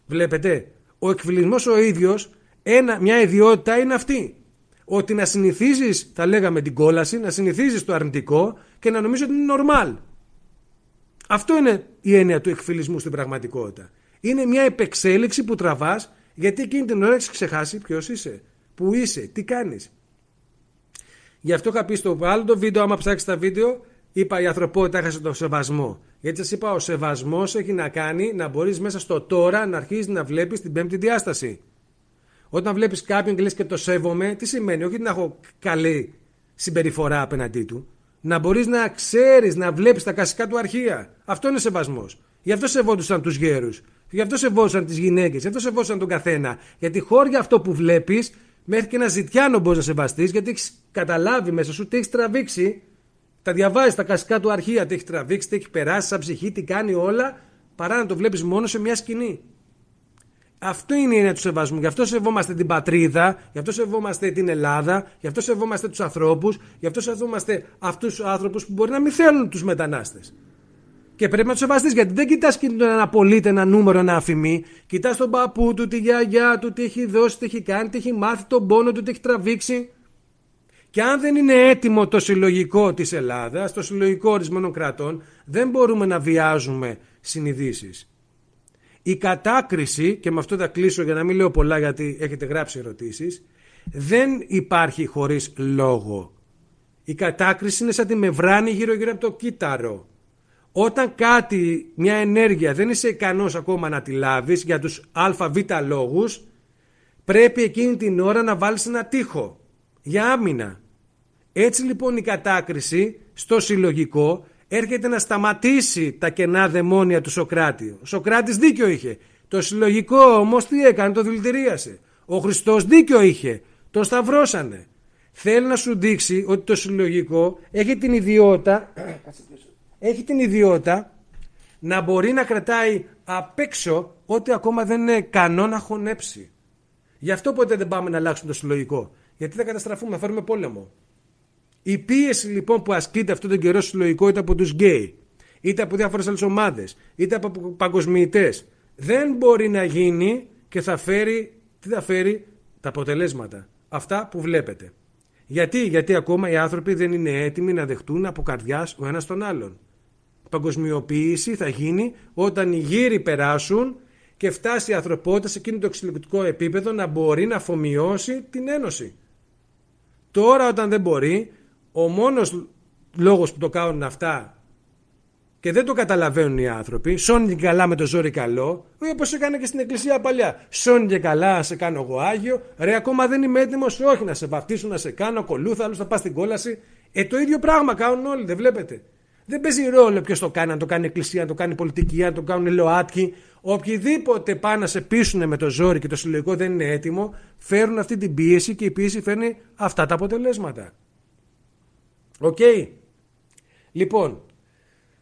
Βλέπετε, ο εκφυλισμός ο ίδιος, μια ιδιότητα είναι αυτή. Ότι να συνηθίζεις, θα λέγαμε την κόλαση, να συνηθίζεις το αρνητικό και να νομίζεις ότι είναι normal. Αυτό είναι η έννοια του εκφυλισμού στην πραγματικότητα. Είναι μια επεξέλιξη που τραβάς γιατί εκείνη την ώρα έχεις ξεχάσει ποιος είσαι, που είσαι, τι κάνεις, Γι' αυτό είχα πει στο άλλο το βίντεο, άμα ψάξεις τα βίντεο, είπα η ανθρωπότητα έχασε τον σεβασμό. Γιατί σας είπα, ο σεβασμός έχει να κάνει να μπορείς μέσα στο τώρα να αρχίζει να βλέπεις την πέμπτη διάσταση. Όταν βλέπεις κάποιον και λες και το σέβομαι, τι σημαίνει, όχι να έχω καλή συμπεριφορά απέναντί του. Να μπορείς να ξέρεις, να βλέπεις τα κασικά του αρχεία. Αυτό είναι σεβασμός. Γι' αυτό σεβόντουσαν τους γέρους. Γι' αυτό σεβόντουσαν τις γυναίκες. Γι' αυτό σεβόντουσαν τον καθένα. Γιατί χώρια αυτό που βλέπεις Μέχρι και ένα ζητιάνο μπορείς να σεβαστείς, γιατί έχεις καταλάβει μέσα σου τι έχεις τραβήξει. Τα διαβάζεις τα κασικά του αρχεία, τι έχεις τραβήξει, τι έχει περάσει σαν ψυχή, τι κάνει όλα, παρά να το βλέπεις μόνο σε μια σκηνή. Αυτό είναι η έννοια του σεβασμού. Γι' αυτό σεβόμαστε την πατρίδα, γι' αυτό σεβόμαστε την Ελλάδα, γι' αυτό σεβόμαστε τους ανθρώπους, γι' αυτό σεβόμαστε αυτούς τους άνθρωπους που μπορεί να μην θέλουν τους μετανάστες. Και πρέπει να τους σεβαστείς γιατί δεν κοιτάς και τον αναπολίτε ένα νούμερο, ένα αφημί. Κοιτάς τον παππού του, τη γιαγιά του, τι έχει δώσει, τι έχει κάνει, τι έχει μάθει, τον πόνο του, τι έχει τραβήξει. Και αν δεν είναι έτοιμο το συλλογικό της Ελλάδας, το συλλογικό ορισμένων κρατών, δεν μπορούμε να βιάζουμε συνειδήσεις. Η κατάκριση, και με αυτό θα κλείσω για να μην λέω πολλά γιατί έχετε γράψει ερωτήσεις, δεν υπάρχει χωρίς λόγο. Η κατάκριση είναι σαν τη μεβράνη γύρω γύρω από το κύτταρο όταν κάτι, μια ενέργεια δεν είσαι ικανός ακόμα να τη λάβεις για τους αβ λόγους, πρέπει εκείνη την ώρα να βάλεις ένα τείχο για άμυνα. Έτσι λοιπόν η κατάκριση στο συλλογικό έρχεται να σταματήσει τα κενά δαιμόνια του Σοκράτη. Ο Σοκράτης δίκιο είχε. Το συλλογικό όμως τι έκανε, το δηλητηρίασε. Ο Χριστός δίκιο είχε. Το σταυρώσανε. Θέλει να σου δείξει ότι το συλλογικό έχει την ιδιότητα έχει την ιδιότητα να μπορεί να κρατάει απ' έξω ό,τι ακόμα δεν είναι κανό να χωνέψει. Γι' αυτό ποτέ δεν πάμε να αλλάξουμε το συλλογικό. Γιατί θα καταστραφούμε, θα φέρουμε πόλεμο. Η πίεση λοιπόν που ασκείται αυτόν τον καιρό συλλογικό είτε από τους γκέι, είτε από διάφορες άλλες ομάδες, είτε από παγκοσμιητές, δεν μπορεί να γίνει και θα φέρει, τι θα φέρει, τα αποτελέσματα. Αυτά που βλέπετε. Γιατί, γιατί ακόμα οι άνθρωποι δεν είναι έτοιμοι να δεχτούν από καρδιάς ο ένας τον άλλον παγκοσμιοποίηση θα γίνει όταν οι γύροι περάσουν και φτάσει η ανθρωπότητα σε εκείνο το εξελικτικό επίπεδο να μπορεί να αφομοιώσει την Ένωση. Τώρα όταν δεν μπορεί, ο μόνος λόγος που το κάνουν αυτά και δεν το καταλαβαίνουν οι άνθρωποι, σώνει και καλά με το ζόρι καλό, όπως έκανε και στην εκκλησία παλιά. Σώνει και καλά, σε κάνω εγώ Άγιο, ρε ακόμα δεν είμαι έτοιμος, όχι να σε βαφτίσω, να σε κάνω κολούθαλος, θα πας στην κόλαση. Ε, το ίδιο πράγμα κάνουν όλοι, δεν βλέπετε. Δεν παίζει ρόλο ποιος το κάνει, αν το κάνει η εκκλησία, αν το κάνει πολιτική, αν το κάνουν ΛΟΑΤΚΙ. Οποιοδήποτε πάνε να σε πείσουν με το ζόρι και το συλλογικό δεν είναι έτοιμο, φέρουν αυτή την πίεση και η πίεση φέρνει αυτά τα αποτελέσματα. Οκ. Okay. Λοιπόν,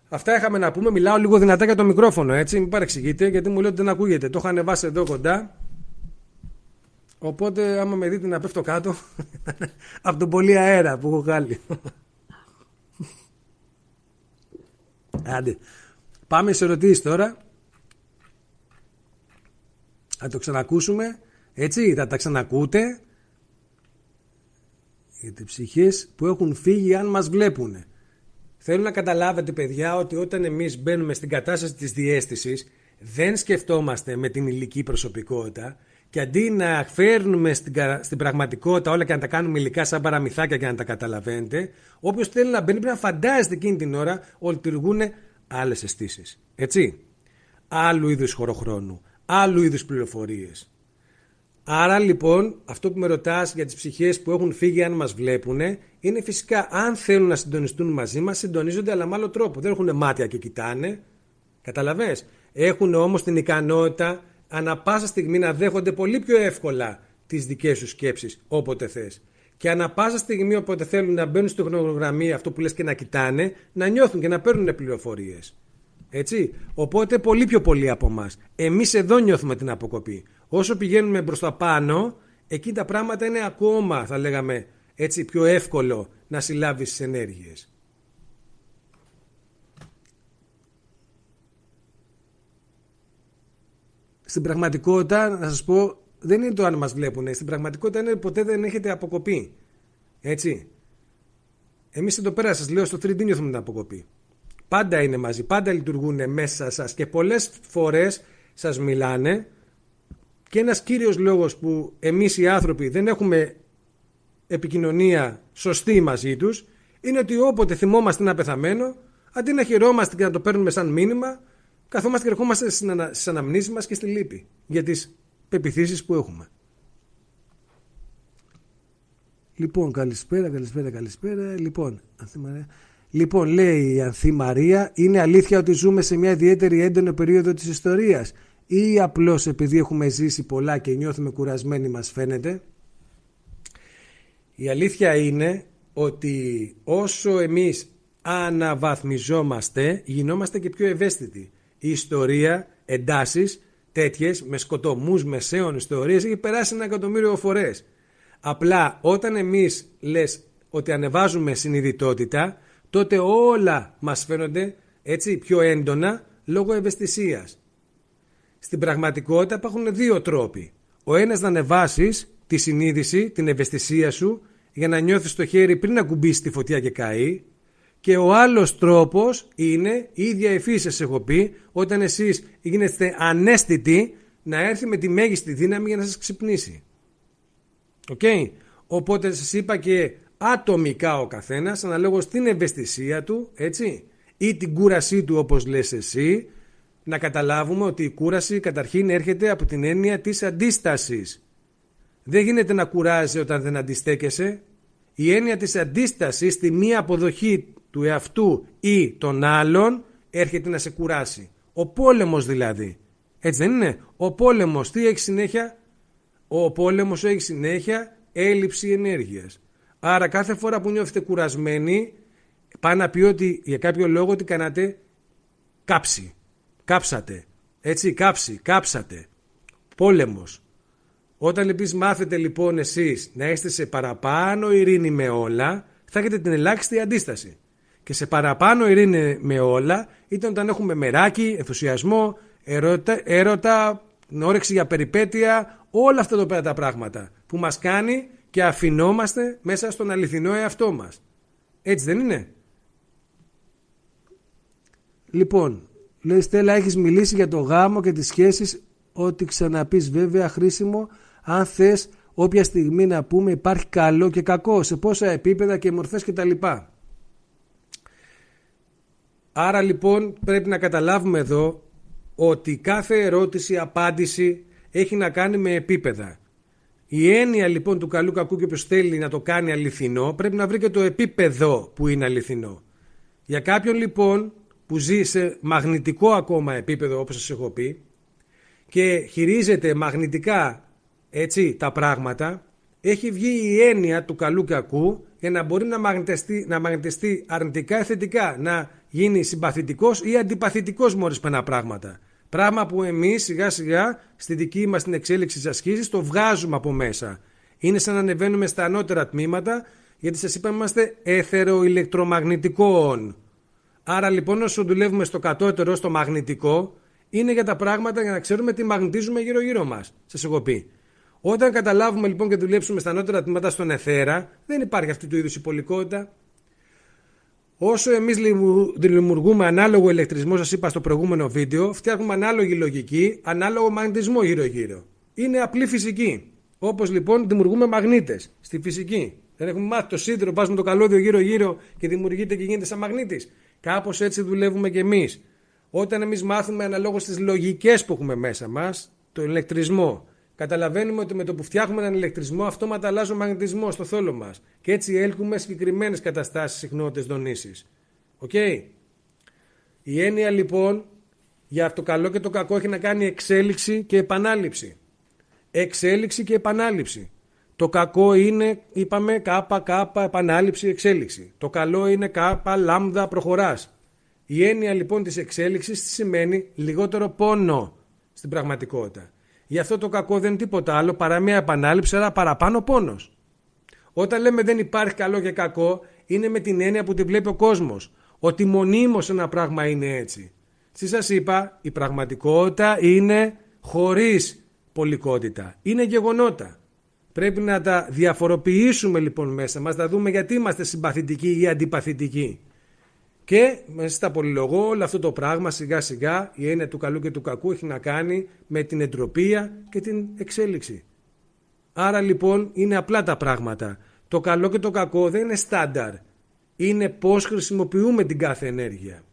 αυτά είχαμε να πούμε. Μιλάω λίγο δυνατά για το μικρόφωνο, έτσι. Μην παρεξηγείτε, γιατί μου λέει ότι δεν ακούγεται. Το είχα ανεβάσει εδώ κοντά. Οπότε, άμα με δείτε να πέφτω κάτω, από τον πολύ αέρα που έχω βγάλει. Άντε. Πάμε σε ερωτήσεις τώρα. Θα το ξανακούσουμε. Έτσι, θα τα ξανακούτε. Γιατί ψυχές που έχουν φύγει αν μας βλέπουν. Θέλω να καταλάβετε παιδιά ότι όταν εμείς μπαίνουμε στην κατάσταση της διέστησης δεν σκεφτόμαστε με την ηλική προσωπικότητα και αντί να φέρνουμε στην, πραγματικότητα όλα και να τα κάνουμε υλικά σαν παραμυθάκια και να τα καταλαβαίνετε, όποιος θέλει να μπαίνει πρέπει να φαντάζεται εκείνη την ώρα ότι λειτουργούν άλλες αισθήσεις. Έτσι. Άλλου είδους χωροχρόνου, άλλου είδους πληροφορίες. Άρα λοιπόν, αυτό που με ρωτάς για τις ψυχές που έχουν φύγει, αν μας βλέπουν, είναι φυσικά αν θέλουν να συντονιστούν μαζί μας, συντονίζονται αλλά με άλλο τρόπο. Δεν έχουν μάτια και κοιτάνε. Καταλαβέ. Έχουν όμως την ικανότητα ανα πάσα στιγμή να δέχονται πολύ πιο εύκολα τις δικές σου σκέψεις όποτε θες. Και ανα πάσα στιγμή όποτε θέλουν να μπαίνουν στο χρονογραμμή αυτό που λες και να κοιτάνε, να νιώθουν και να παίρνουν πληροφορίες. Έτσι. Οπότε πολύ πιο πολλοί από εμάς. Εμείς εδώ νιώθουμε την αποκοπή. Όσο πηγαίνουμε προ τα πάνω, εκεί τα πράγματα είναι ακόμα, θα λέγαμε, έτσι, πιο εύκολο να συλλάβεις τις ενέργειες. στην πραγματικότητα, να σας πω, δεν είναι το αν μας βλέπουν. Στην πραγματικότητα είναι ποτέ δεν έχετε αποκοπή. Έτσι. εμείς εδώ πέρα σας λέω στο 3D νιώθουμε την αποκοπή. Πάντα είναι μαζί, πάντα λειτουργούν μέσα σας και πολλές φορές σας μιλάνε και ένας κύριος λόγος που εμείς οι άνθρωποι δεν έχουμε επικοινωνία σωστή μαζί τους, είναι ότι όποτε θυμόμαστε ένα πεθαμένο αντί να χαιρόμαστε και να το παίρνουμε σαν μήνυμα καθόμαστε και ερχόμαστε στις αναμνήσεις μας και στη λύπη για τις πεπιθήσεις που έχουμε. Λοιπόν, καλησπέρα, καλησπέρα, καλησπέρα. Λοιπόν, Λοιπόν, λέει η Ανθή Μαρία, είναι αλήθεια ότι ζούμε σε μια ιδιαίτερη έντονη περίοδο της ιστορίας ή απλώς επειδή έχουμε ζήσει πολλά και νιώθουμε κουρασμένοι μας φαίνεται. Η αλήθεια είναι ότι όσο εμείς αναβαθμιζόμαστε, γινόμαστε και πιο ευαίσθητοι η ιστορία, εντάσεις, τέτοιες με σκοτωμούς μεσαίων ιστορίες έχει περάσει ένα εκατομμύριο φορές. Απλά όταν εμείς λες ότι ανεβάζουμε συνειδητότητα τότε όλα μας φαίνονται έτσι πιο έντονα λόγω ευαισθησίας. Στην πραγματικότητα υπάρχουν δύο τρόποι. Ο ένας να ανεβάσεις τη συνείδηση, την ευαισθησία σου για να νιώθεις το χέρι πριν να κουμπίσει τη φωτιά και καεί και ο άλλος τρόπος είναι, η ίδια φύση σας έχω πει, όταν εσείς γίνεστε ανέστητοι, να έρθει με τη μέγιστη δύναμη για να σας ξυπνήσει. Οκ. Οπότε σας είπα και ατομικά ο καθένας, αναλόγως την ευαισθησία του, έτσι, ή την κούρασή του όπως λες εσύ, να καταλάβουμε ότι η κούραση καταρχήν έρχεται από την έννοια της αντίστασης. Δεν γίνεται να κουράζει όταν δεν αντιστέκεσαι. Η έννοια της αντίστασης στη μία αποδοχή του εαυτού ή των άλλων έρχεται να σε κουράσει. Ο πόλεμος δηλαδή. Έτσι δεν είναι. Ο πόλεμος τι έχει συνέχεια. Ο πόλεμος έχει συνέχεια έλλειψη ενέργειας. Άρα κάθε φορά που νιώθετε κουρασμένοι πάει να πει ότι για κάποιο λόγο τι κάνατε κάψει. Κάψατε. Έτσι κάψει. Κάψατε. Πόλεμος. Όταν λοιπόν μάθετε λοιπόν εσείς να είστε σε παραπάνω ειρήνη με όλα θα έχετε την ελάχιστη αντίσταση. Και σε παραπάνω ειρήνη με όλα ήταν όταν έχουμε μεράκι, ενθουσιασμό, ερώτα, έρωτα, όρεξη για περιπέτεια, όλα αυτά εδώ πέρα τα πράγματα που μας κάνει και αφινόμαστε μέσα στον αληθινό εαυτό μας. Έτσι δεν είναι. Λοιπόν, λέει Στέλλα, έχεις μιλήσει για το γάμο και τις σχέσεις, ό,τι ξαναπείς βέβαια χρήσιμο, αν θες όποια στιγμή να πούμε υπάρχει καλό και κακό, σε πόσα επίπεδα και μορφές κτλ. Άρα λοιπόν πρέπει να καταλάβουμε εδώ ότι κάθε ερώτηση, απάντηση έχει να κάνει με επίπεδα. Η έννοια λοιπόν του καλού κακού και που θέλει να το κάνει αληθινό πρέπει να βρει και το επίπεδο που είναι αληθινό. Για κάποιον λοιπόν που ζει σε μαγνητικό ακόμα επίπεδο όπως σας έχω πει και χειρίζεται μαγνητικά έτσι, τα πράγματα έχει βγει η έννοια του καλού κακού για να μπορεί να μαγνητιστεί, να μαγνητιστεί αρνητικά ή θετικά, να γίνει συμπαθητικός ή αντιπαθητικός με περνά πράγματα. Πράγμα που εμείς σιγά σιγά στη δική μας την εξέλιξη της ασκήσης το βγάζουμε από μέσα. Είναι σαν να ανεβαίνουμε στα ανώτερα τμήματα, γιατί σας ειπαμε είμαστε έθεροηλεκτρομαγνητικών. Άρα λοιπόν όσο δουλεύουμε στο κατώτερο, στο μαγνητικό, είναι για τα πράγματα για να ξέρουμε τι μαγνητίζουμε γύρω-γύρω μας. Σας έχω πει. Όταν καταλάβουμε λοιπόν και δουλέψουμε στα ανώτερα τμήματα στον εθέρα, δεν υπάρχει αυτή του είδους υπολικότητα. Όσο εμείς δημιουργούμε ανάλογο ηλεκτρισμό, σας είπα στο προηγούμενο βίντεο, φτιάχνουμε ανάλογη λογική, ανάλογο μαγνητισμό γύρω-γύρω. Είναι απλή φυσική. Όπως λοιπόν δημιουργούμε μαγνήτες στη φυσική. Δεν έχουμε μάθει το σίδερο, βάζουμε το καλώδιο γύρω-γύρω και δημιουργείται και γίνεται σαν μαγνήτης. Κάπως έτσι δουλεύουμε κι εμείς. Όταν εμείς μάθουμε αναλόγως στι λογικές που έχουμε μέσα μας, το ηλεκτρισμό, Καταλαβαίνουμε ότι με το που φτιάχνουμε έναν ηλεκτρισμό, αυτόματα αλλάζει μαγνητισμός στο θόλο μας. Και έτσι έλκουμε συγκεκριμένες καταστάσεις συχνότητες δονήσεις. Οκ. Η έννοια λοιπόν για το καλό και το κακό έχει να κάνει εξέλιξη και επανάληψη. Εξέλιξη και επανάληψη. Το κακό είναι, είπαμε, κάπα, κάπα, επανάληψη, εξέλιξη. Το καλό είναι κάπα, λάμδα, προχωράς. Η έννοια λοιπόν της εξέλιξης σημαίνει λιγότερο πόνο στην πραγματικότητα. Γι' αυτό το κακό δεν είναι τίποτα άλλο παρά μια επανάληψη, αλλά παραπάνω πόνος. Όταν λέμε δεν υπάρχει καλό και κακό, είναι με την έννοια που τη βλέπει ο κόσμος. Ότι μονίμως ένα πράγμα είναι έτσι. Τι σας είπα, η πραγματικότητα είναι χωρίς πολικότητα. Είναι γεγονότα. Πρέπει να τα διαφοροποιήσουμε λοιπόν μέσα μας, να δούμε γιατί είμαστε συμπαθητικοί ή αντιπαθητικοί. Και μέσα στα πολυλογώ όλο αυτό το πράγμα σιγά σιγά η έννοια του καλού και του κακού έχει να κάνει με την εντροπία και την εξέλιξη. Άρα λοιπόν είναι απλά τα πράγματα. Το καλό και το κακό δεν είναι στάνταρ. Είναι πώς χρησιμοποιούμε την κάθε ενέργεια.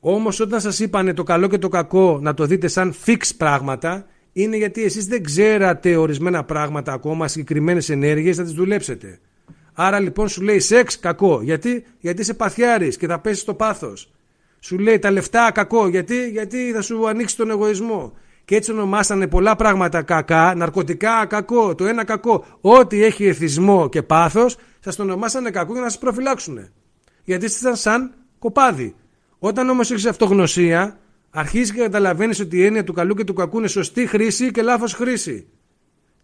Όμως όταν σας είπανε το καλό και το κακό να το δείτε σαν fix πράγματα, είναι γιατί εσείς δεν ξέρατε ορισμένα πράγματα ακόμα, συγκεκριμένες ενέργειες, να τις δουλέψετε. Άρα λοιπόν σου λέει σεξ κακό. Γιατί, γιατί είσαι παθιάρης και θα πέσεις στο πάθος. Σου λέει τα λεφτά κακό. Γιατί, γιατί θα σου ανοίξει τον εγωισμό. Και έτσι ονομάσανε πολλά πράγματα κακά, ναρκωτικά κακό, το ένα κακό. Ό,τι έχει εθισμό και πάθος, σα το ονομάσανε κακό για να σας προφυλάξουν. Γιατί ήσασταν σαν κοπάδι. Όταν όμως έχεις αυτογνωσία, αρχίζεις και καταλαβαίνεις ότι η έννοια του καλού και του κακού είναι σωστή χρήση και λάθος χρήση.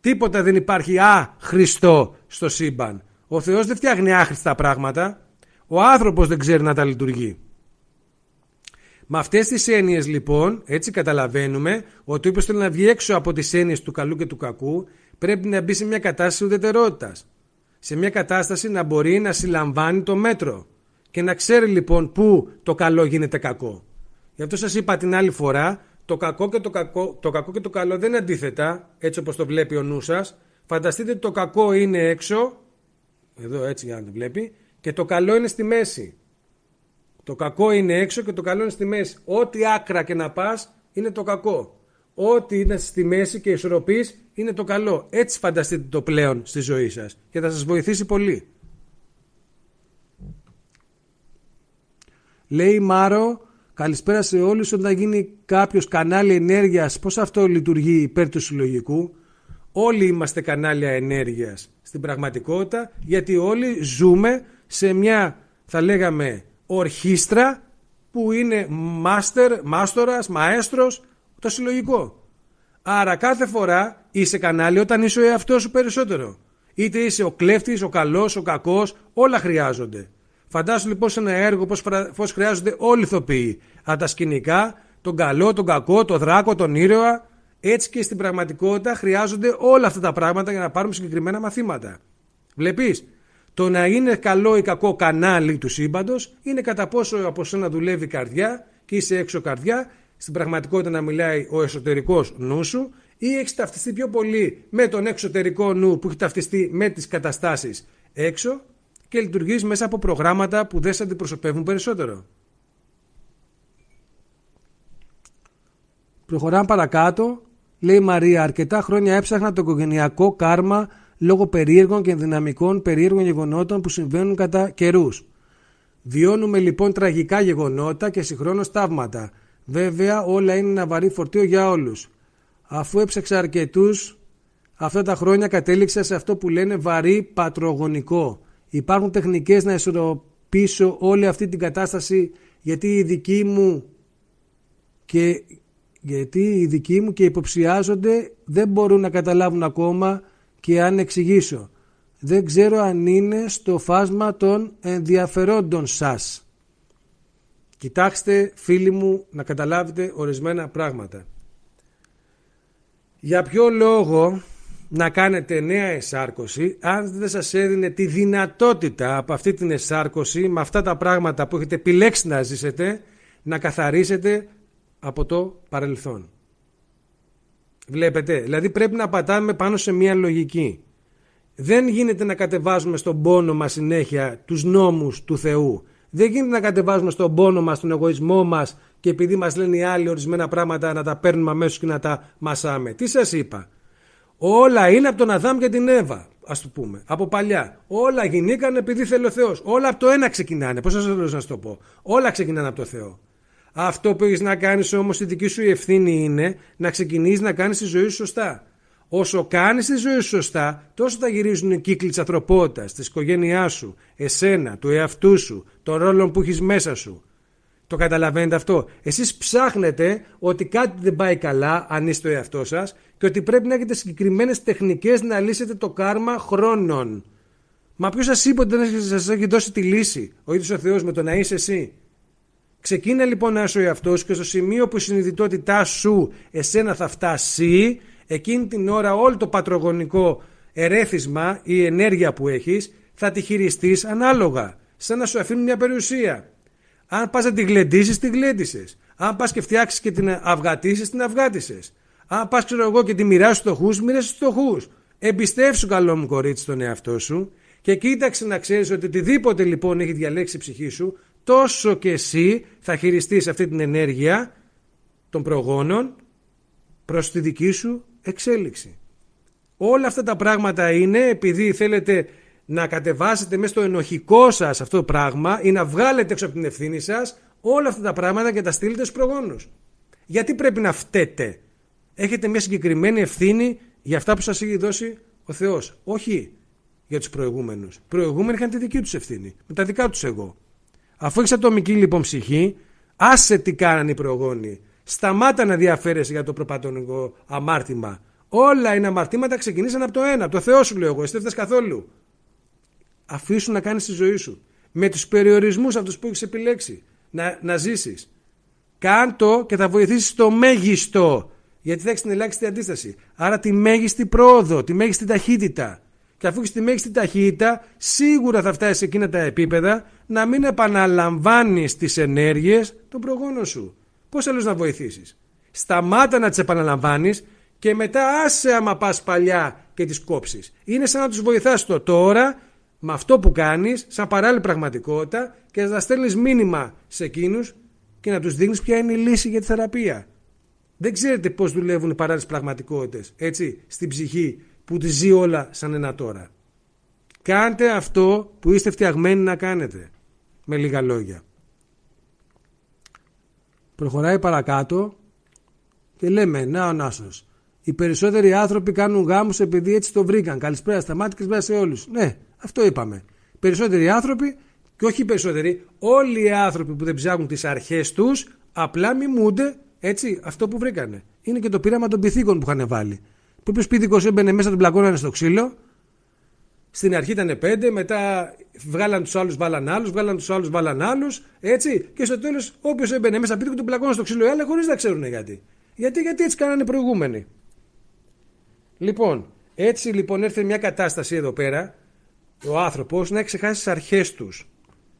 Τίποτα δεν υπάρχει α στο σύμπαν. Ο Θεός δεν φτιάχνει άχρηστα πράγματα. Ο άνθρωπος δεν ξέρει να τα λειτουργεί. Με αυτές τις έννοιες λοιπόν, έτσι καταλαβαίνουμε, ότι όποιος θέλει να βγει έξω από τις έννοιες του καλού και του κακού, πρέπει να μπει σε μια κατάσταση ουδετερότητας. Σε μια κατάσταση να μπορεί να συλλαμβάνει το μέτρο και να ξέρει λοιπόν πού το καλό γίνεται κακό. Γι' αυτό σας είπα την άλλη φορά, το κακό και το κακό, το κακό, και το καλό δεν είναι αντίθετα, έτσι όπως το βλέπει ο νου σας. Φανταστείτε το κακό είναι έξω εδώ έτσι για να το βλέπει. Και το καλό είναι στη μέση. Το κακό είναι έξω και το καλό είναι στη μέση. Ό,τι άκρα και να πας είναι το κακό. Ό,τι είναι στη μέση και ισορροπείς είναι το καλό. Έτσι φανταστείτε το πλέον στη ζωή σας και θα σας βοηθήσει πολύ. Λέει Μάρο, καλησπέρα σε όλους. Όταν γίνει κάποιος κανάλι ενέργειας, πώς αυτό λειτουργεί υπέρ του συλλογικού. Όλοι είμαστε κανάλια ενέργειας στην πραγματικότητα γιατί όλοι ζούμε σε μια θα λέγαμε ορχήστρα που είναι μάστερ, μάστορας, μαέστρος, το συλλογικό. Άρα κάθε φορά είσαι κανάλι όταν είσαι ο εαυτός σου περισσότερο. Είτε είσαι ο κλέφτης, ο καλός, ο κακός, όλα χρειάζονται. Φαντάσου λοιπόν σε ένα έργο πώς, χρειάζονται όλοι οι ηθοποιοί. Από τα σκηνικά, τον καλό, τον κακό, τον δράκο, τον ήρωα, έτσι και στην πραγματικότητα χρειάζονται όλα αυτά τα πράγματα για να πάρουμε συγκεκριμένα μαθήματα. Βλέπεις, το να είναι καλό ή κακό κανάλι του σύμπαντος είναι κατά πόσο από σένα δουλεύει η καρδιά και είσαι έξω καρδιά, στην πραγματικότητα να μιλάει ο εσωτερικός νου σου ή έχεις ταυτιστεί πιο πολύ με τον εξωτερικό νου που έχει ταυτιστεί με τις καταστάσεις έξω και λειτουργείς μέσα από προγράμματα που δεν σε αντιπροσωπεύουν περισσότερο. Προχωράμε παρακάτω Λέει η Μαρία, αρκετά χρόνια έψαχνα το οικογενειακό κάρμα λόγω περίεργων και δυναμικών περίεργων γεγονότων που συμβαίνουν κατά καιρούς. Βιώνουμε λοιπόν τραγικά γεγονότα και συγχρόνως ταύματα. Βέβαια, όλα είναι ένα βαρύ φορτίο για όλους. Αφού έψαξα αρκετούς, αυτά τα χρόνια κατέληξα σε αυτό που λένε βαρύ πατρογονικό. Υπάρχουν τεχνικές να ισορροπήσω όλη αυτή την κατάσταση, γιατί η δική μου και γιατί οι δικοί μου και υποψιάζονται δεν μπορούν να καταλάβουν ακόμα και αν εξηγήσω. Δεν ξέρω αν είναι στο φάσμα των ενδιαφερόντων σας. Κοιτάξτε φίλοι μου να καταλάβετε ορισμένα πράγματα. Για ποιο λόγο να κάνετε νέα εσάρκωση αν δεν σας έδινε τη δυνατότητα από αυτή την εσάρκωση με αυτά τα πράγματα που έχετε επιλέξει να ζήσετε να καθαρίσετε από το παρελθόν. Βλέπετε, δηλαδή πρέπει να πατάμε πάνω σε μια λογική. Δεν γίνεται να κατεβάζουμε στον πόνο μας συνέχεια τους νόμους του Θεού. Δεν γίνεται να κατεβάζουμε στον πόνο μας, τον εγωισμό μας και επειδή μας λένε οι άλλοι ορισμένα πράγματα να τα παίρνουμε αμέσως και να τα μασάμε. Τι σας είπα. Όλα είναι από τον Αδάμ και την Εύα, ας το πούμε, από παλιά. Όλα γινήκαν επειδή θέλει ο Θεός. Όλα από το ένα ξεκινάνε. Πώς σας το πω. Όλα ξεκινάνε από το Θεό. Αυτό που έχεις να κάνεις όμως, η δική σου ευθύνη είναι να ξεκινήσεις να κάνεις τη ζωή σου σωστά. Όσο κάνεις τη ζωή σου σωστά, τόσο θα γυρίζουν οι κύκλοι της ανθρωπότητας, της οικογένειάς σου, εσένα, του εαυτού σου, των ρόλων που έχεις μέσα σου. Το καταλαβαίνετε αυτό. Εσείς ψάχνετε ότι κάτι δεν πάει καλά, αν είστε ο εαυτός σας, και ότι πρέπει να έχετε συγκεκριμένες τεχνικές να λύσετε το κάρμα χρόνων. Μα ποιος σας είπε ότι δεν σας έχει δώσει τη λύση, ο ίδιος ο Θεός, με το να είσαι εσύ. Ξεκίνα λοιπόν να είσαι ο εαυτός και στο σημείο που η συνειδητότητά σου εσένα θα φτάσει, εκείνη την ώρα όλο το πατρογονικό ερέθισμα ή ενέργεια που έχεις θα τη χειριστείς ανάλογα, σαν να σου αφήνουν μια περιουσία. Αν πας να τη γλεντήσεις, τη γλέντισες. Αν πας και φτιάξεις και την αυγατήσεις, την αυγάτησες. Αν πας ξέρω εγώ και τη μοιράσεις φτωχού, μοιράσεις φτωχού. Εμπιστεύσου καλό μου κορίτσι τον εαυτό σου και κοίταξε να ξέρεις ότι οτιδήποτε λοιπόν έχει διαλέξει η ψυχή σου τόσο και εσύ θα χειριστείς αυτή την ενέργεια των προγόνων προς τη δική σου εξέλιξη. Όλα αυτά τα πράγματα είναι επειδή θέλετε να κατεβάσετε μέσα στο ενοχικό σας αυτό το πράγμα ή να βγάλετε έξω από την ευθύνη σας όλα αυτά τα πράγματα και τα στείλετε στους προγόνους. Γιατί πρέπει να φταίτε. Έχετε μια συγκεκριμένη ευθύνη για αυτά που σας έχει δώσει ο Θεός. Όχι για τους προηγούμενους. προηγούμενοι είχαν τη δική τους ευθύνη, με τα δικά τους εγώ. Αφού έχεις ατομική λοιπόν ψυχή, άσε τι κάνανε οι προγόνοι. Σταμάτα να διαφέρεσαι για το προπατονικό αμάρτημα. Όλα είναι αμαρτήματα, ξεκινήσαν από το ένα. Από το Θεό σου λέω εγώ, εσύ δεν καθόλου. Αφήσου να κάνεις τη ζωή σου. Με τους περιορισμούς αυτούς που έχεις επιλέξει να, να ζήσεις. Κάν το και θα βοηθήσεις το μέγιστο. Γιατί θα έχεις την ελάχιστη αντίσταση. Άρα τη μέγιστη πρόοδο, τη μέγιστη ταχύτητα και αφού έχεις τη μέγιστη ταχύτητα, σίγουρα θα φτάσεις σε εκείνα τα επίπεδα να μην επαναλαμβάνεις τις ενέργειες των προγόνων σου. Πώς θέλει να βοηθήσεις. Σταμάτα να τις επαναλαμβάνεις και μετά άσε άμα πας παλιά και τις κόψεις. Είναι σαν να τους βοηθάς το τώρα με αυτό που κάνεις, σαν παράλληλη πραγματικότητα και να στέλνεις μήνυμα σε εκείνους και να τους δίνει ποια είναι η λύση για τη θεραπεία. Δεν ξέρετε πώς δουλεύουν οι παράλληλες πραγματικότητες, έτσι, στην ψυχή που τη ζει όλα σαν ένα τώρα. Κάντε αυτό που είστε φτιαγμένοι να κάνετε. Με λίγα λόγια. Προχωράει παρακάτω και λέμε, να ο Νάσος, οι περισσότεροι άνθρωποι κάνουν γάμους επειδή έτσι το βρήκαν. Καλησπέρα στα μάτια, καλησπέρα σε όλους. Ναι, αυτό είπαμε. Περισσότεροι άνθρωποι και όχι οι περισσότεροι, όλοι οι άνθρωποι που δεν ψάχνουν τις αρχές τους απλά μιμούνται έτσι, αυτό που βρήκανε. Είναι και το πείραμα των πυθίκων που είχαν βάλει που ο πίδικο έμπαινε μέσα, τον πλακώνανε στο ξύλο. Στην αρχή ήταν πέντε, μετά βγάλαν τους άλλους, βάλαν άλλους, βγάλαν τους άλλους, βάλαν άλλους. Έτσι, και στο τέλος, όποιος έμπαινε μέσα, και τον πλακώνανε στο ξύλο έλεγε χωρίς να ξέρουν γιατί. Γιατί, γιατί έτσι κάνανε προηγούμενοι. Λοιπόν, έτσι λοιπόν έρθε μια κατάσταση εδώ πέρα, ο άνθρωπος να έχει ξεχάσει τις αρχές τους.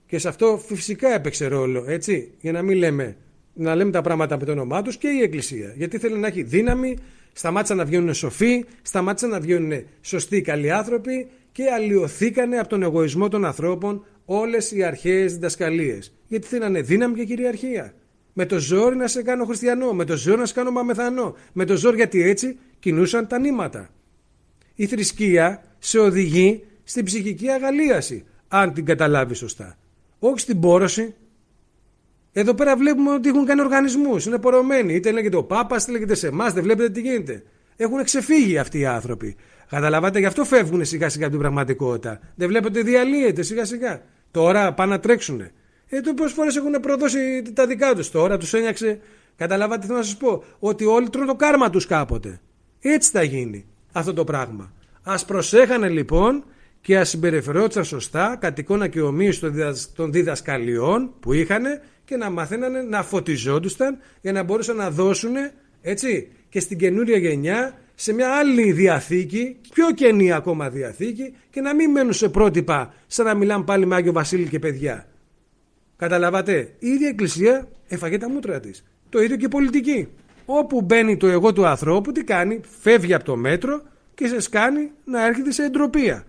Και σε αυτό φυσικά έπαιξε ρόλο, έτσι, για να μην λέμε, να λέμε τα πράγματα με το όνομά τους και η Εκκλησία. Γιατί θέλει να έχει δύναμη, Σταμάτησαν να βγαίνουν σοφοί, σταμάτησαν να βγαίνουν σωστοί καλοί άνθρωποι και αλλοιωθήκανε από τον εγωισμό των ανθρώπων όλες οι αρχαίες διδασκαλίες. Γιατί θέλανε δύναμη και κυριαρχία. Με το ζόρι να σε κάνω χριστιανό, με το ζόρι να σε κάνω μαμεθανό, με το ζόρι γιατί έτσι κινούσαν τα νήματα. Η θρησκεία σε οδηγεί στην ψυχική αγαλίαση, αν την καταλάβεις σωστά. Όχι στην πόρωση, εδώ πέρα βλέπουμε ότι έχουν κάνει οργανισμούς, είναι πορωμένοι. Είτε λέγεται ο Πάπας, είτε λέγεται σε εμάς, δεν βλέπετε τι γίνεται. Έχουν ξεφύγει αυτοί οι άνθρωποι. Καταλαβαίνετε, γι' αυτό φεύγουν σιγά σιγά από την πραγματικότητα. Δεν βλέπετε, διαλύεται σιγά σιγά. Τώρα πάνε να τρέξουν. Εδώ πόσες φορές έχουν προδώσει τα δικά τους. Τώρα τους ένιωξε. Καταλαβαίνετε, θέλω να σας πω ότι όλοι τρώνε το κάρμα τους κάποτε. Έτσι θα γίνει αυτό το πράγμα. Ας προσέχανε λοιπόν και ας συμπεριφερόντουσαν σωστά κατ' εικόνα και ομοίωση των διδασκαλιών που είχαν και να μαθαίνανε να φωτιζόντουσαν για να μπορούσαν να δώσουν έτσι, και στην καινούρια γενιά σε μια άλλη διαθήκη, πιο καινή ακόμα διαθήκη και να μην μένουν σε πρότυπα σαν να μιλάμε πάλι με Άγιο Βασίλη και παιδιά. Καταλαβατε, η ίδια εκκλησία έφαγε τα μούτρα της. Το ίδιο και η πολιτική. Όπου μπαίνει το εγώ του ανθρώπου, τι κάνει, φεύγει από το μέτρο και σε κάνει να έρχεται σε εντροπία.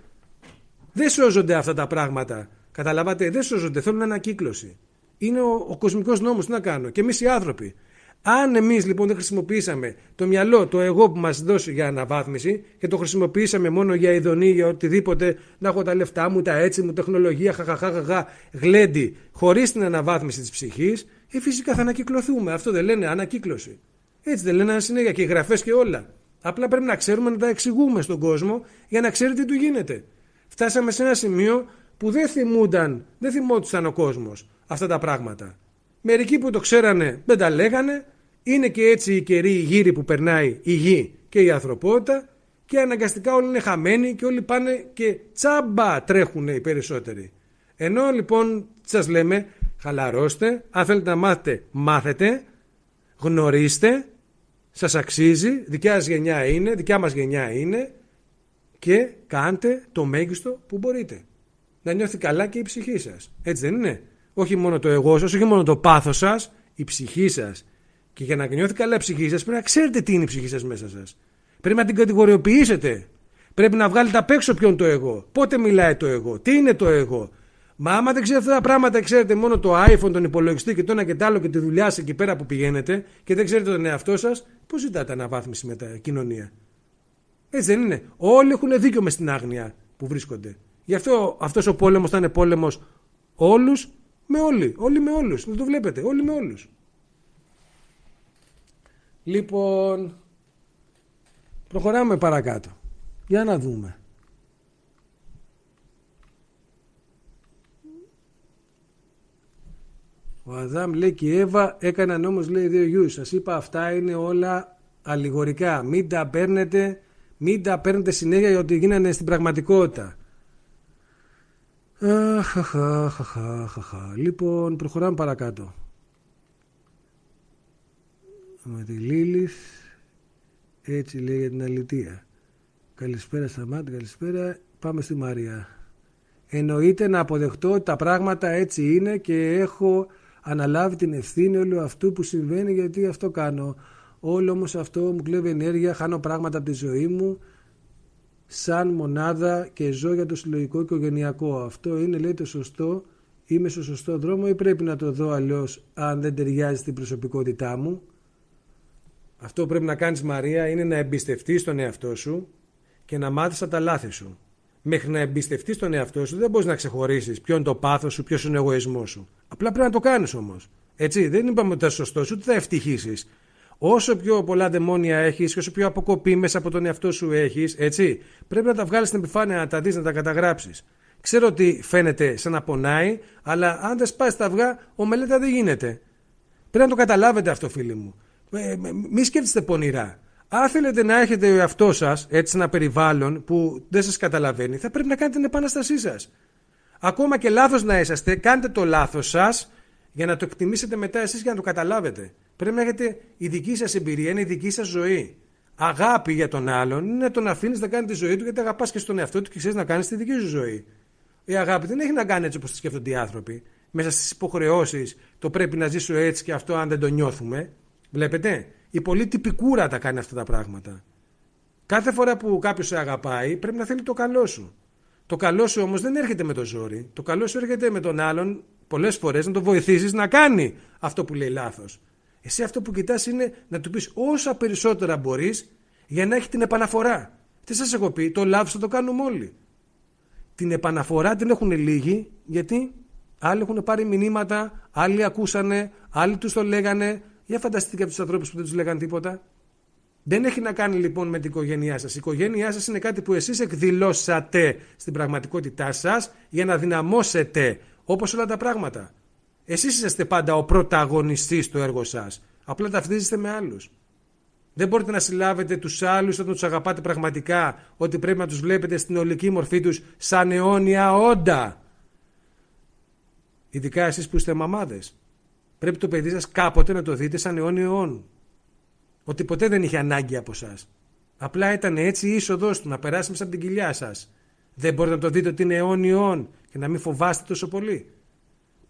Δεν σώζονται αυτά τα πράγματα. Καταλάβατε, δεν σώζονται, θέλουν ανακύκλωση είναι ο, ο κοσμικός νόμος. Τι να κάνω. Και εμείς οι άνθρωποι. Αν εμείς λοιπόν δεν χρησιμοποιήσαμε το μυαλό, το εγώ που μας δώσει για αναβάθμιση και το χρησιμοποιήσαμε μόνο για ειδονή, για οτιδήποτε, να έχω τα λεφτά μου, τα έτσι μου, τεχνολογία, χαχαχαχαχα, γλέντι, χωρίς την αναβάθμιση της ψυχής, ε, φυσικά θα ανακυκλωθούμε. Αυτό δεν λένε ανακύκλωση. Έτσι δεν λένε συνέχεια και οι γραφές και όλα. Απλά πρέπει να ξέρουμε να τα εξηγούμε στον κόσμο για να ξέρει τι του γίνεται. Φτάσαμε σε ένα σημείο που δεν θυμούνταν, δεν θυμόντουσαν ο κόσμος αυτά τα πράγματα. Μερικοί που το ξέρανε δεν τα λέγανε, είναι και έτσι η καιρή η γύρη που περνάει η γη και η ανθρωπότητα και αναγκαστικά όλοι είναι χαμένοι και όλοι πάνε και τσάμπα τρέχουν οι περισσότεροι. Ενώ λοιπόν σας λέμε χαλαρώστε, αν θέλετε να μάθετε μάθετε, γνωρίστε, σας αξίζει, δικιά σας γενιά είναι, δικιά μας γενιά είναι και κάντε το μέγιστο που μπορείτε. Να νιώθει καλά και η ψυχή σας. Έτσι δεν είναι όχι μόνο το εγώ σας, όχι μόνο το πάθος σας, η ψυχή σας. Και για να νιώθει καλά η ψυχή σας πρέπει να ξέρετε τι είναι η ψυχή σας μέσα σας. Πρέπει να την κατηγοριοποιήσετε. Πρέπει να βγάλετε απ' έξω ποιον το εγώ. Πότε μιλάει το εγώ. Τι είναι το εγώ. Μα άμα δεν ξέρετε αυτά τα πράγματα, ξέρετε μόνο το iPhone, τον υπολογιστή και το ένα και το άλλο και τη δουλειά σας εκεί πέρα που πηγαίνετε και δεν ξέρετε τον εαυτό σας πώς ζητάτε αναβάθμιση με τα κοινωνία. Έτσι δεν είναι. Όλοι έχουν δίκιο μες στην άγνοια που βρίσκονται. Γι' αυτό αυτός ο πόλεμος θα είναι πόλεμος όλους με όλοι. Όλοι με όλους. Δεν το βλέπετε. Όλοι με όλους. Λοιπόν, προχωράμε παρακάτω. Για να δούμε. Ο Αδάμ λέει και η Εύα έκαναν όμως λέει δύο Γιού. Σας είπα αυτά είναι όλα αλληγορικά. Μην τα παίρνετε, μην τα παίρνετε συνέχεια γιατί ότι γίνανε στην πραγματικότητα. Λοιπόν, προχωράμε παρακάτω. Με τη Λίλις, έτσι λέει για την αλητία. Καλησπέρα στα καλησπέρα. Πάμε στη Μαρία. Εννοείται να αποδεχτώ ότι τα πράγματα έτσι είναι και έχω αναλάβει την ευθύνη όλου αυτού που συμβαίνει γιατί αυτό κάνω. Όλο όμως αυτό μου κλέβει ενέργεια, χάνω πράγματα από τη ζωή μου σαν μονάδα και ζω για το συλλογικό και οικογενειακό. Αυτό είναι λέει το σωστό, είμαι στο σωστό δρόμο ή πρέπει να το δω αλλιώς αν δεν ταιριάζει στην προσωπικότητά μου. Αυτό που πρέπει να κάνεις Μαρία είναι να εμπιστευτείς τον εαυτό σου και να μάθεις από τα λάθη σου. Μέχρι να εμπιστευτείς τον εαυτό σου δεν μπορείς να ξεχωρίσεις ποιο είναι το πάθος σου, ποιος είναι ο εγωισμός σου. Απλά πρέπει να το κάνεις όμως. Έτσι, δεν είπαμε ότι θα σωστό σου, ότι θα ευτυχήσεις. Όσο πιο πολλά δαιμόνια έχεις και όσο πιο αποκοπή μέσα από τον εαυτό σου έχεις, έτσι, πρέπει να τα βγάλεις στην επιφάνεια, να τα δεις, να τα καταγράψεις. Ξέρω ότι φαίνεται σαν να πονάει, αλλά αν δεν σπάσει τα αυγά, ο μελέτα δεν γίνεται. Πρέπει να το καταλάβετε αυτό, φίλοι μου. Ε, μη σκέφτεστε πονηρά. Αν θέλετε να έχετε ο εαυτός σας έτσι ένα περιβάλλον που δεν σας καταλαβαίνει, θα πρέπει να κάνετε την επαναστασή σας. Ακόμα και λάθος να είσαστε, κάντε το λάθος σας για να το εκτιμήσετε μετά εσείς για να το καταλάβετε. Πρέπει να έχετε η δική σας εμπειρία, είναι η δική σας ζωή. Αγάπη για τον άλλον είναι να τον αφήνεις να κάνει τη ζωή του γιατί αγαπάς και στον εαυτό του και ξέρεις να κάνεις τη δική σου ζωή. Η αγάπη δεν έχει να κάνει έτσι όπως τη σκέφτονται οι άνθρωποι. Μέσα στις υποχρεώσεις, το πρέπει να ζήσω έτσι και αυτό αν δεν το νιώθουμε. Βλέπετε, η πολύ τυπικούρα τα κάνει αυτά τα πράγματα. Κάθε φορά που κάποιος σε αγαπάει, πρέπει να θέλει το καλό σου. Το καλό σου όμως δεν έρχεται με το ζόρι. Το καλό σου έρχεται με τον άλλον πολλές φορές να το βοηθήσεις να κάνει αυτό που λέει λάθος. Εσύ αυτό που κοιτάς είναι να του πεις όσα περισσότερα μπορείς για να έχει την επαναφορά. Τι σας έχω πει, το λάβεις, θα το κάνουμε όλοι. Την επαναφορά την έχουν λίγοι γιατί άλλοι έχουν πάρει μηνύματα, άλλοι ακούσανε, άλλοι τους το λέγανε. Για φανταστείτε και τους ανθρώπους που δεν τους λέγανε τίποτα. Δεν έχει να κάνει λοιπόν με την οικογένειά σας. Η οικογένειά σας είναι κάτι που εσείς εκδηλώσατε στην πραγματικότητά σας για να δυναμώσετε όπως όλα τα πράγματα. Εσείς είστε πάντα ο πρωταγωνιστής του έργου σας. Απλά ταυτίζεστε με άλλους. Δεν μπορείτε να συλλάβετε τους άλλους όταν τους αγαπάτε πραγματικά, ότι πρέπει να τους βλέπετε στην ολική μορφή τους σαν αιώνια όντα. Ειδικά εσείς που είστε μαμάδες. Πρέπει το παιδί σας κάποτε να το δείτε σαν αιώνιο αιών. Ότι ποτέ δεν είχε ανάγκη από εσά. Απλά ήταν έτσι η είσοδός του να περάσει μέσα από την κοιλιά σας. Δεν μπορείτε να το δείτε ότι είναι αιώνιον και να μην φοβάστε τόσο πολύ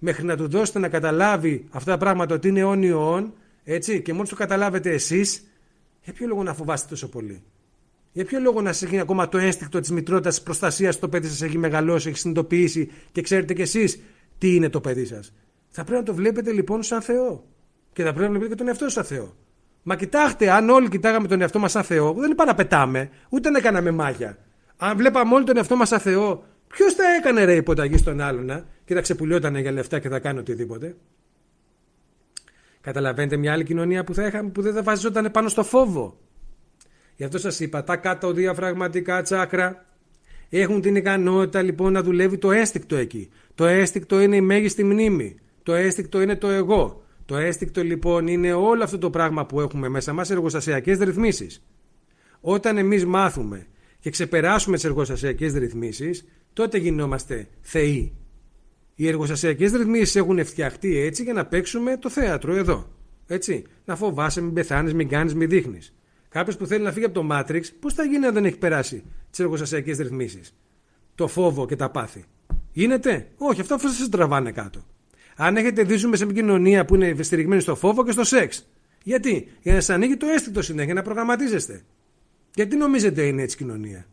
μέχρι να του δώσετε να καταλάβει αυτά τα πράγματα ότι είναι αιών, έτσι, και μόλις το καταλάβετε εσείς, για ποιο λόγο να φοβάστε τόσο πολύ. Για ποιο λόγο να σας έχει ακόμα το αίσθητο της μητρότητας της προστασίας το παιδί σας έχει μεγαλώσει, έχει συνειδητοποιήσει και ξέρετε κι εσείς τι είναι το παιδί σας. Θα πρέπει να το βλέπετε λοιπόν σαν Θεό. Και θα πρέπει να βλέπετε και τον εαυτό σαν Θεό. Μα κοιτάξτε, αν όλοι κοιτάγαμε τον εαυτό μας σαν Θεό, δεν είπα να πετάμε, ούτε να κάναμε μάγια. Αν βλέπαμε όλοι τον εαυτό μας σαν Θεό, Ποιος θα έκανε ρε υποταγή στον άλλον, να και θα ξεπουλιότανε για λεφτά και θα κάνει οτιδήποτε. Καταλαβαίνετε μια άλλη κοινωνία που θα είχαμε που δεν θα βάζονταν πάνω στο φόβο. Γι' αυτό σας είπα, τα κάτω διαφραγματικά τσάκρα έχουν την ικανότητα λοιπόν να δουλεύει το αίσθηκτο εκεί. Το αίσθηκτο είναι η μέγιστη μνήμη. Το αίσθηκτο είναι το εγώ. Το αίσθηκτο λοιπόν είναι όλο αυτό το πράγμα που έχουμε μέσα μας, εργοστασιακές ρυθμίσεις. Όταν εμείς μάθουμε και ξεπεράσουμε τις εργοστασιακές ρυθμίσεις, τότε γινόμαστε θεοί. Οι εργοστασιακές ρυθμίσεις έχουν φτιαχτεί έτσι για να παίξουμε το θέατρο εδώ. Έτσι. Να φοβάσαι, μην πεθάνεις, μην κάνεις, μην δείχνεις. Κάποιος που θέλει να φύγει από το Matrix, πώς θα γίνει αν δεν έχει περάσει τις εργοστασιακές ρυθμίσεις, το φόβο και τα πάθη. Γίνεται. Όχι, αυτό θα σας τραβάνε κάτω. Αν έχετε δίζουμε σε μια κοινωνία που είναι στηριγμένη στο φόβο και στο σεξ. Γιατί, για να σας ανοίγει το αίσθητο συνέχεια να προγραμματίζεστε. Γιατί νομίζετε είναι έτσι κοινωνία.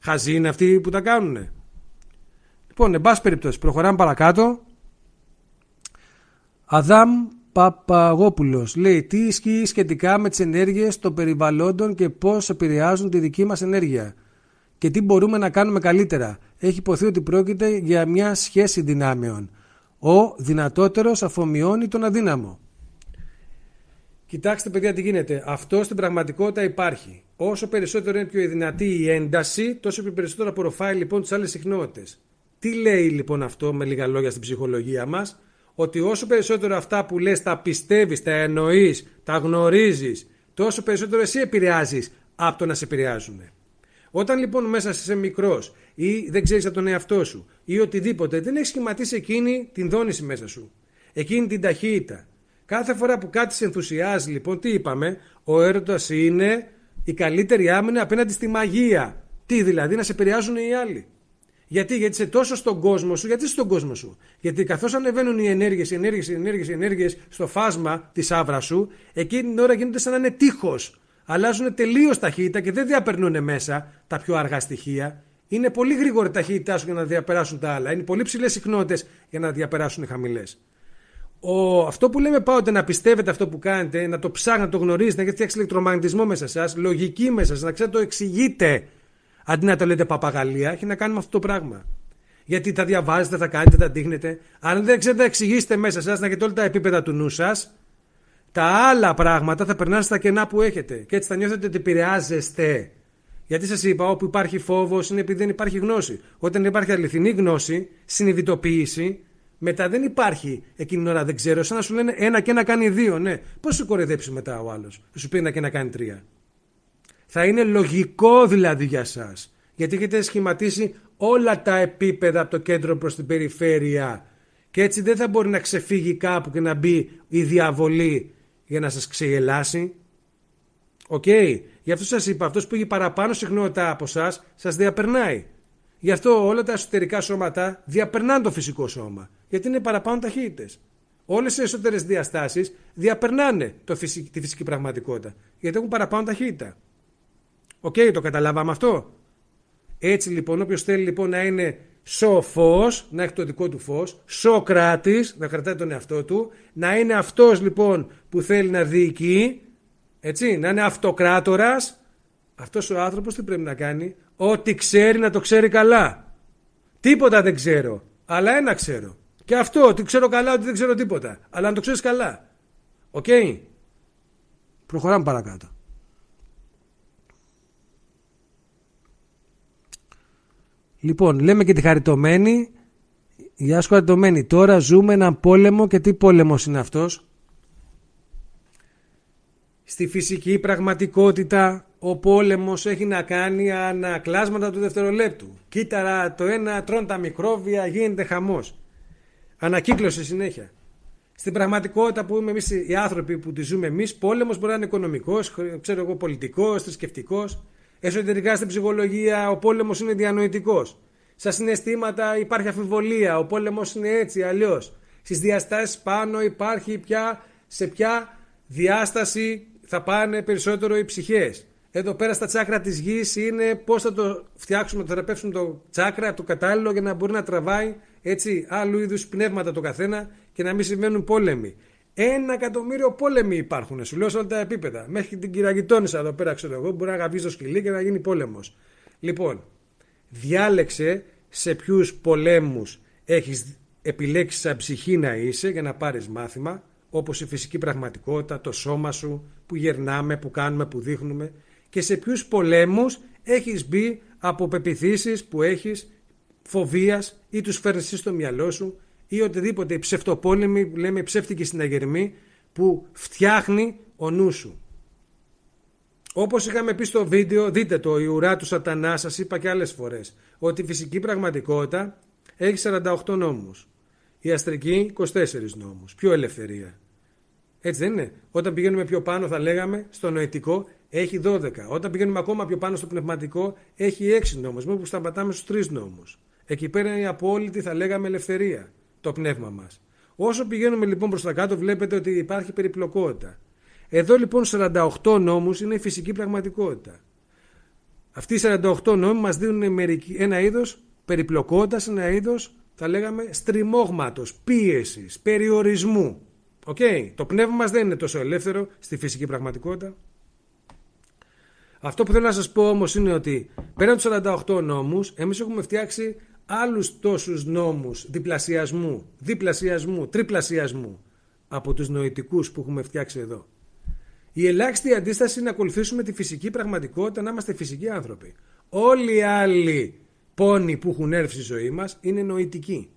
Χαζοί είναι αυτοί που τα κάνουν. Λοιπόν, εν πάση περιπτώσει, προχωράμε παρακάτω. Αδάμ Παπαγόπουλος λέει τι ισχύει σχετικά με τις ενέργειες των περιβαλλόντων και πώς επηρεάζουν τη δική μας ενέργεια και τι μπορούμε να κάνουμε καλύτερα. Έχει υποθεί ότι πρόκειται για μια σχέση δυνάμεων. Ο δυνατότερος αφομοιώνει τον αδύναμο. Κοιτάξτε, παιδιά, τι γίνεται. Αυτό στην πραγματικότητα υπάρχει. Όσο περισσότερο είναι πιο δυνατή η ένταση, τόσο πιο περισσότερο απορροφάει λοιπόν τις άλλες συχνότητες. Τι λέει λοιπόν αυτό με λίγα λόγια στην ψυχολογία μας, ότι όσο περισσότερο αυτά που λες τα πιστεύεις, τα εννοείς, τα γνωρίζεις, τόσο περισσότερο εσύ επηρεάζεις από το να σε επηρεάζουν. Όταν λοιπόν μέσα σε μικρός ή δεν ξέρεις από τον εαυτό σου ή οτιδήποτε, δεν έχεις σχηματίσει εκείνη την δόνηση μέσα σου. Εκείνη την ταχύτητα. Κάθε φορά που κάτι σε ενθουσιάζει, λοιπόν, τι είπαμε, ο έρωτας είναι η καλύτερη άμυνα απέναντι στη μαγεία. Τι δηλαδή, να σε επηρεάζουν οι άλλοι. Γιατί, γιατί είσαι τόσο στον κόσμο σου, γιατί είσαι στον κόσμο σου. Γιατί καθώς ανεβαίνουν οι ενέργειες, οι ενέργειες, οι ενέργειες, οι ενέργειες στο φάσμα της άβρας σου, εκείνη την ώρα γίνονται σαν να είναι τείχος. Αλλάζουν τελείως ταχύτητα και δεν διαπερνούν μέσα τα πιο αργά στοιχεία. Είναι πολύ γρήγορη ταχύτητά σου για να διαπεράσουν τα άλλα. Είναι πολύ ψηλές συχνότητες για να διαπεράσουν οι χαμηλές. Ο, αυτό που λέμε πάτε να πιστεύετε αυτό που κάνετε, να το ψάχνετε, να το γνωρίζετε, να έχετε φτιάξει ηλεκτρομαγνητισμό μέσα σας, λογική μέσα σας, να ξέρετε το εξηγείτε αντί να το λέτε παπαγαλία, έχει να κάνει με αυτό το πράγμα. Γιατί τα διαβάζετε, τα κάνετε, τα δείχνετε. Αν δεν ξέρετε εξηγήσετε μέσα σας, να έχετε όλα τα επίπεδα του νου σας, τα άλλα πράγματα θα περνάνε στα κενά που έχετε. Και έτσι θα νιώθετε ότι επηρεάζεστε. Γιατί σας είπα, όπου υπάρχει φόβος είναι επειδή δεν υπάρχει γνώση. Όταν υπάρχει αληθινή γνώση, συνειδητοποίηση, μετά δεν υπάρχει εκείνη την ώρα δεν ξέρω. Σαν να σου λένε ένα και ένα κάνει δύο, ναι. Πώς σου κορεδέψει μετά ο άλλος, σου πει ένα και ένα κάνει τρία. Θα είναι λογικό δηλαδή για σας. Γιατί έχετε σχηματίσει όλα τα επίπεδα από το κέντρο προς την περιφέρεια και έτσι δεν θα μπορεί να ξεφύγει κάπου και να μπει η διαβολή για να σας ξεγελάσει. Οκ. Okay. Γι' αυτό σας είπα, αυτός που έχει παραπάνω συχνότητα από εσά, σας διαπερνάει. Γι' αυτό όλα τα εσωτερικά σώματα διαπερνάνε το φυσικό σώμα. Γιατί είναι παραπάνω ταχύτητες. Όλες οι εσωτερές διαστάσεις διαπερνάνε το τη φυσική πραγματικότητα. Γιατί έχουν παραπάνω ταχύτητα. Οκ, okay, το καταλάβαμε αυτό. Έτσι λοιπόν, όποιος θέλει λοιπόν να είναι σοφό, να έχει το δικό του φως, σοκράτη, να κρατάει τον εαυτό του, να είναι αυτός λοιπόν που θέλει να διοικεί, έτσι, να είναι αυτοκράτορας, αυτός ο άνθρωπος τι πρέπει να κάνει, Ό,τι ξέρει να το ξέρει καλά. Τίποτα δεν ξέρω, αλλά ένα ξέρω. Και αυτό, ότι ξέρω καλά, ότι δεν ξέρω τίποτα. Αλλά να το ξέρεις καλά. Οκ. Okay. Προχωράμε παρακάτω. Λοιπόν, λέμε και τη χαριτωμένη. Γεια σου χαριτωμένη. Τώρα ζούμε έναν πόλεμο και τι πόλεμος είναι αυτός. Στη φυσική πραγματικότητα ο πόλεμος έχει να κάνει ανακλάσματα του δευτερολέπτου. Κύτταρα το ένα, τρώνε τα μικρόβια, γίνεται χαμός. Ανακύκλωση συνέχεια. Στην πραγματικότητα που είμαι εμείς οι άνθρωποι που τη ζούμε εμείς, πόλεμος μπορεί να είναι οικονομικός, ξέρω εγώ πολιτικός, θρησκευτικός, Εσωτερικά στην ψυχολογία ο πόλεμος είναι διανοητικός. Στα συναισθήματα υπάρχει αφιβολία. Ο πόλεμος είναι έτσι, αλλιώς. Στις διαστάσεις πάνω υπάρχει πια σε ποια διάσταση θα πάνε περισσότερο οι ψυχές. Εδώ πέρα στα τσάκρα της γης είναι πώς θα το φτιάξουμε, θα θεραπεύσουμε το τσάκρα το κατάλληλο για να μπορεί να τραβάει έτσι, άλλου είδους πνεύματα το καθένα και να μην συμβαίνουν πόλεμοι. Ένα εκατομμύριο πόλεμοι υπάρχουν, σου λέω σε όλα τα επίπεδα. Μέχρι την κυραγητώνησα εδώ πέρα, ξέρω εγώ, μπορεί να γαβείς το σκυλί και να γίνει πόλεμος. Λοιπόν, διάλεξε σε ποιους πολέμους έχεις επιλέξει σαν ψυχή να είσαι για να πάρεις μάθημα, όπως η φυσική πραγματικότητα, το σώμα σου, που γερνάμε, που κάνουμε, που δείχνουμε, και σε ποιους πολέμους έχεις μπει από πεπιθήσεις που έχεις φοβίας ή τους φέρνεις στο μυαλό σου ή οτιδήποτε ψευτοπόλεμη, λέμε ψεύτικη συναγερμή που φτιάχνει ο νους σου. Όπως είχαμε πει στο βίντεο, δείτε το, η ουρά του σατανάς σας είπα και άλλες φορές, ότι η φυσική πραγματικότητα έχει 48 νόμους. Η αστρική 24 νόμους. Πιο ελευθερία. Έτσι δεν είναι. Όταν πηγαίνουμε πιο πάνω θα λέγαμε στο νοητικό έχει 12. Όταν πηγαίνουμε ακόμα πιο πάνω στο πνευματικό έχει 6 νόμους. που σταματάμε στους 3 νόμους. Εκεί πέρα είναι η απόλυτη θα λέγαμε ελευθερία το πνεύμα μας. Όσο πηγαίνουμε λοιπόν προς τα κάτω βλέπετε ότι υπάρχει περιπλοκότητα. Εδώ λοιπόν 48 νόμους είναι η φυσική πραγματικότητα. Αυτοί οι 48 νόμοι μας δίνουν ένα είδος περιπλοκότητας, ένα είδος θα λέγαμε στριμώγματος, πίεσης, περιορισμού. Οκ, okay. το πνεύμα μας δεν είναι τόσο ελεύθερο στη φυσική πραγματικότητα. Αυτό που θέλω να σας πω όμως είναι ότι πέραν τους 48 νόμους εμείς έχουμε φτιάξει άλλους τόσους νόμους διπλασιασμού, διπλασιασμού, τριπλασιασμού από τους νοητικούς που έχουμε φτιάξει εδώ. Η ελάχιστη αντίσταση είναι να ακολουθήσουμε τη φυσική πραγματικότητα, να είμαστε φυσικοί άνθρωποι. Όλοι οι άλλοι πόνοι που έχουν έρθει στη ζωή μας είναι νοητικοί.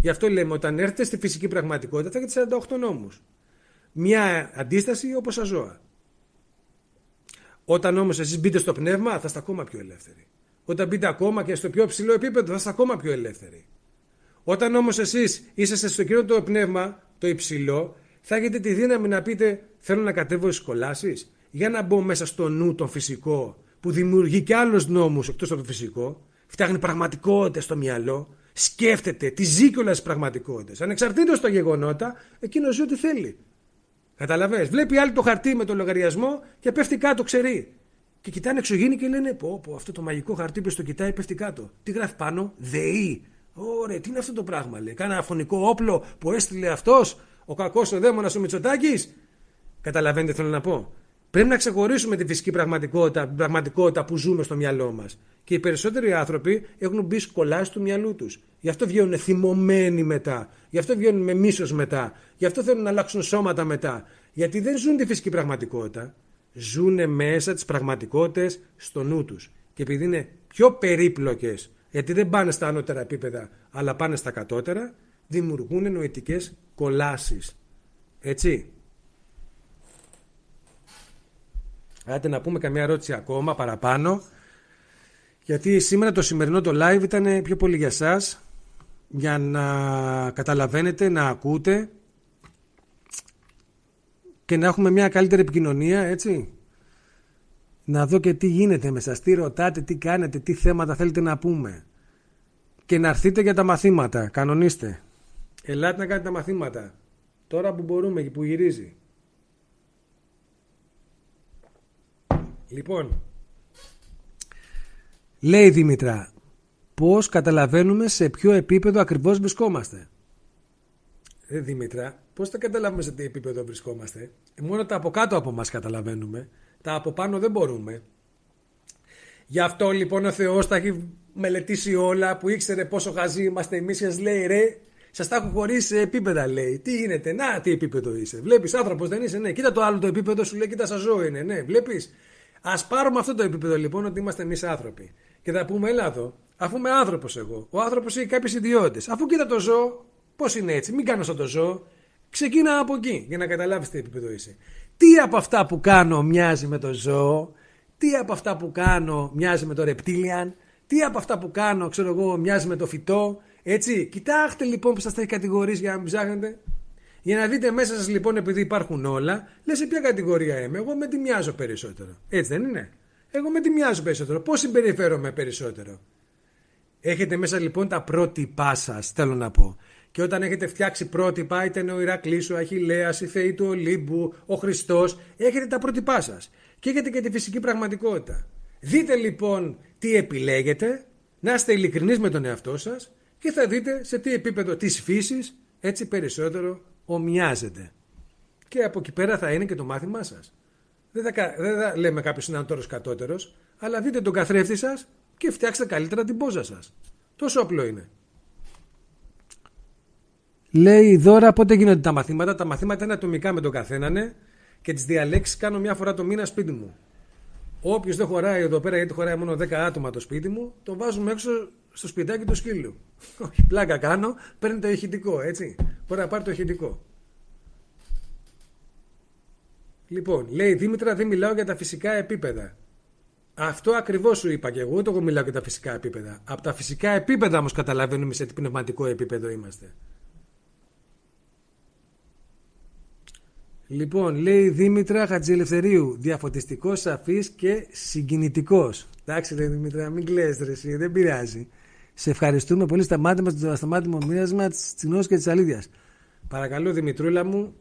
Γι' αυτό λέμε όταν έρθετε στη φυσική πραγματικότητα θα έχετε 48 νόμους. Μια αντίσταση όπως τα ζώα. Όταν όμως εσείς μπείτε στο πνεύμα θα είστε ακόμα πιο ελεύθεροι. Όταν μπείτε ακόμα και στο πιο ψηλό επίπεδο, θα είστε ακόμα πιο ελεύθεροι. Όταν όμως εσείς είσαστε στο κύριο το πνεύμα, το υψηλό, θα έχετε τη δύναμη να πείτε: Θέλω να κατέβω στις κολάσεις, για να μπω μέσα στο νου το φυσικό, που δημιουργεί και άλλους νόμους εκτός από το φυσικό, φτιάχνει πραγματικότητα στο μυαλό, σκέφτεται, τη ζει κιόλας τι πραγματικότητε. Ανεξαρτήτω τα γεγονότα, εκείνος ζει ό,τι θέλει. Καταλαβέ. Βλέπει άλλη το χαρτί με το λογαριασμό και πέφτει κάτω, ξέρει και κοιτάνε εξωγήινοι και λένε: Πω, πω, αυτό το μαγικό χαρτί που στο κοιτάει πέφτει κάτω. Τι γράφει πάνω, ΔΕΗ. Ωραία, τι είναι αυτό το πράγμα, λέει. Κάνα αφωνικό όπλο που έστειλε αυτός, ο κακός ο δαίμονας ο Μητσοτάκης. Καταλαβαίνετε τι θέλω να πω. Πρέπει να ξεχωρίσουμε τη φυσική πραγματικότητα, την πραγματικότητα που ζούμε στο μυαλό μας. Και οι περισσότεροι άνθρωποι έχουν μπει σκολά του μυαλού τους. Γι' αυτό βγαίνουν θυμωμένοι μετά. Γι' αυτό βγαίνουν με μίσος μετά. Γι' αυτό θέλουν να αλλάξουν σώματα μετά. Γιατί δεν ζουν τη φυσική πραγματικότητα ζουν μέσα τις πραγματικότητες στο νου τους. Και επειδή είναι πιο περίπλοκες, γιατί δεν πάνε στα ανώτερα επίπεδα, αλλά πάνε στα κατώτερα, δημιουργούν νοητικές κολάσεις. Έτσι. Άντε να πούμε καμία ερώτηση ακόμα παραπάνω. Γιατί σήμερα το σημερινό το live ήταν πιο πολύ για σας, για να καταλαβαίνετε, να ακούτε και να έχουμε μια καλύτερη επικοινωνία, έτσι. Να δω και τι γίνεται με σας, τι ρωτάτε, τι κάνετε, τι θέματα θέλετε να πούμε. Και να έρθετε για τα μαθήματα, κανονίστε. Ελάτε να κάνετε τα μαθήματα. Τώρα που μπορούμε και που γυρίζει. Λοιπόν, λέει η Δήμητρα, πώς καταλαβαίνουμε σε ποιο επίπεδο ακριβώς βρισκόμαστε. Ε, Δήμητρα, πώς θα καταλάβουμε σε τι επίπεδο βρισκόμαστε. Μόνο τα από κάτω από μας καταλαβαίνουμε. Τα από πάνω δεν μπορούμε. Γι' αυτό λοιπόν ο Θεός τα έχει μελετήσει όλα που ήξερε πόσο χαζοί είμαστε εμείς. Σας λέει ρε, σας τα έχω χωρίσει σε επίπεδα, λέει. Τι γίνεται, να τι επίπεδο είσαι. Βλέπεις άνθρωπος, δεν είσαι, ναι. Κοίτα το άλλο το επίπεδο σου λέει, κοίτα σα ζώο είναι, ναι. Βλέπεις. Ας πάρουμε αυτό το επίπεδο λοιπόν ότι είμαστε εμείς άνθρωποι. Και θα πούμε, έλα αφού είμαι άνθρωπος εγώ. Ο άνθρωπος έχει κάποιες ιδιότητες. Αφού κοίτα το ζώο, Πώς είναι έτσι, μην κάνω σαν το ζώο. Ξεκίνα από εκεί για να καταλάβεις τι επίπεδο είσαι. Τι από αυτά που κάνω μοιάζει με το ζώο, τι από αυτά που κάνω μοιάζει με το ρεπτίλιαν, τι από αυτά που κάνω, ξέρω εγώ, μοιάζει με το φυτό. Έτσι, κοιτάξτε λοιπόν που σας τα έχει κατηγορήσει για να μην ψάχνετε. Για να δείτε μέσα σας λοιπόν, επειδή υπάρχουν όλα, λες σε ποια κατηγορία είμαι. Εγώ με τι μοιάζω περισσότερο. Έτσι δεν είναι. Εγώ με τι μοιάζω περισσότερο. Πώς συμπεριφέρομαι περισσότερο. Έχετε μέσα λοιπόν τα πρότυπά σας, θέλω να πω. Και όταν έχετε φτιάξει πρότυπα, είτε είναι ο Ηρακλής, ο Αχηλέα, η Θεή του Ολύμπου, ο Χριστός, έχετε τα πρότυπά σας. Και έχετε και τη φυσική πραγματικότητα. Δείτε λοιπόν τι επιλέγετε, να είστε ειλικρινείς με τον εαυτό σας και θα δείτε σε τι επίπεδο της φύσης έτσι περισσότερο ομοιάζεται. Και από εκεί πέρα θα είναι και το μάθημά σας. Δεν θα, δεν θα λέμε κάποιος είναι ανώτερος κατώτερος, αλλά δείτε τον καθρέφτη σας και φτιάξτε καλύτερα την πόζα σας. Τόσο απλό είναι. Λέει Δώρα πότε γίνονται τα μαθήματα. Τα μαθήματα είναι ατομικά με τον καθένα και τις διαλέξεις κάνω μια φορά το μήνα σπίτι μου. Όποιος δεν χωράει εδώ πέρα, γιατί χωράει μόνο 10 άτομα το σπίτι μου, το βάζουμε έξω στο σπιτάκι του σκύλου. Όχι, πλάκα κάνω, παίρνει το ηχητικό, έτσι. Μπορεί να πάρει το ηχητικό. Λοιπόν, λέει Δήμητρα, δεν μιλάω για τα φυσικά επίπεδα. Αυτό ακριβώς σου είπα και εγώ, το εγώ μιλάω για τα φυσικά επίπεδα. Από τα φυσικά επίπεδα όμως καταλαβαίνουμε σε τι πνευματικό επίπεδο είμαστε. Λοιπόν, λέει Δήμητρα Χατζηλευθερίου, διαφωτιστικός, σαφής και συγκινητικός. Εντάξει, ρε Δήμητρα, μην κλαις δεν πειράζει. Σε ευχαριστούμε πολύ. μάτια μας το ασταμάτημο μοίρασμα της Τσινός και της αλήθειας. Παρακαλώ, Δημητρούλα μου,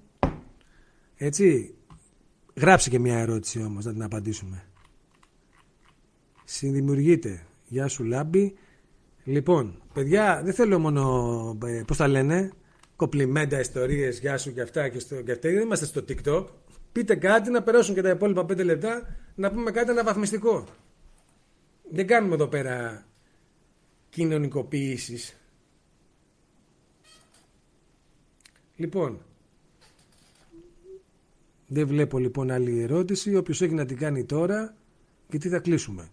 έτσι, γράψε και μια ερώτηση όμως να την απαντήσουμε. Συνδημιουργείται. Γεια σου, Λάμπη. Λοιπόν, παιδιά, δεν θέλω μόνο. Ε, Πώς τα λένε, κοπλιμέντα, ιστορίες, γεια σου και αυτά και στο και είμαστε στο TikTok. Πείτε κάτι να περάσουν και τα υπόλοιπα πέντε λεπτά να πούμε κάτι αναβαθμιστικό. Δεν κάνουμε εδώ πέρα κοινωνικοποίησης. Λοιπόν, δεν βλέπω λοιπόν άλλη ερώτηση. όποιος έχει να την κάνει τώρα, γιατί θα κλείσουμε.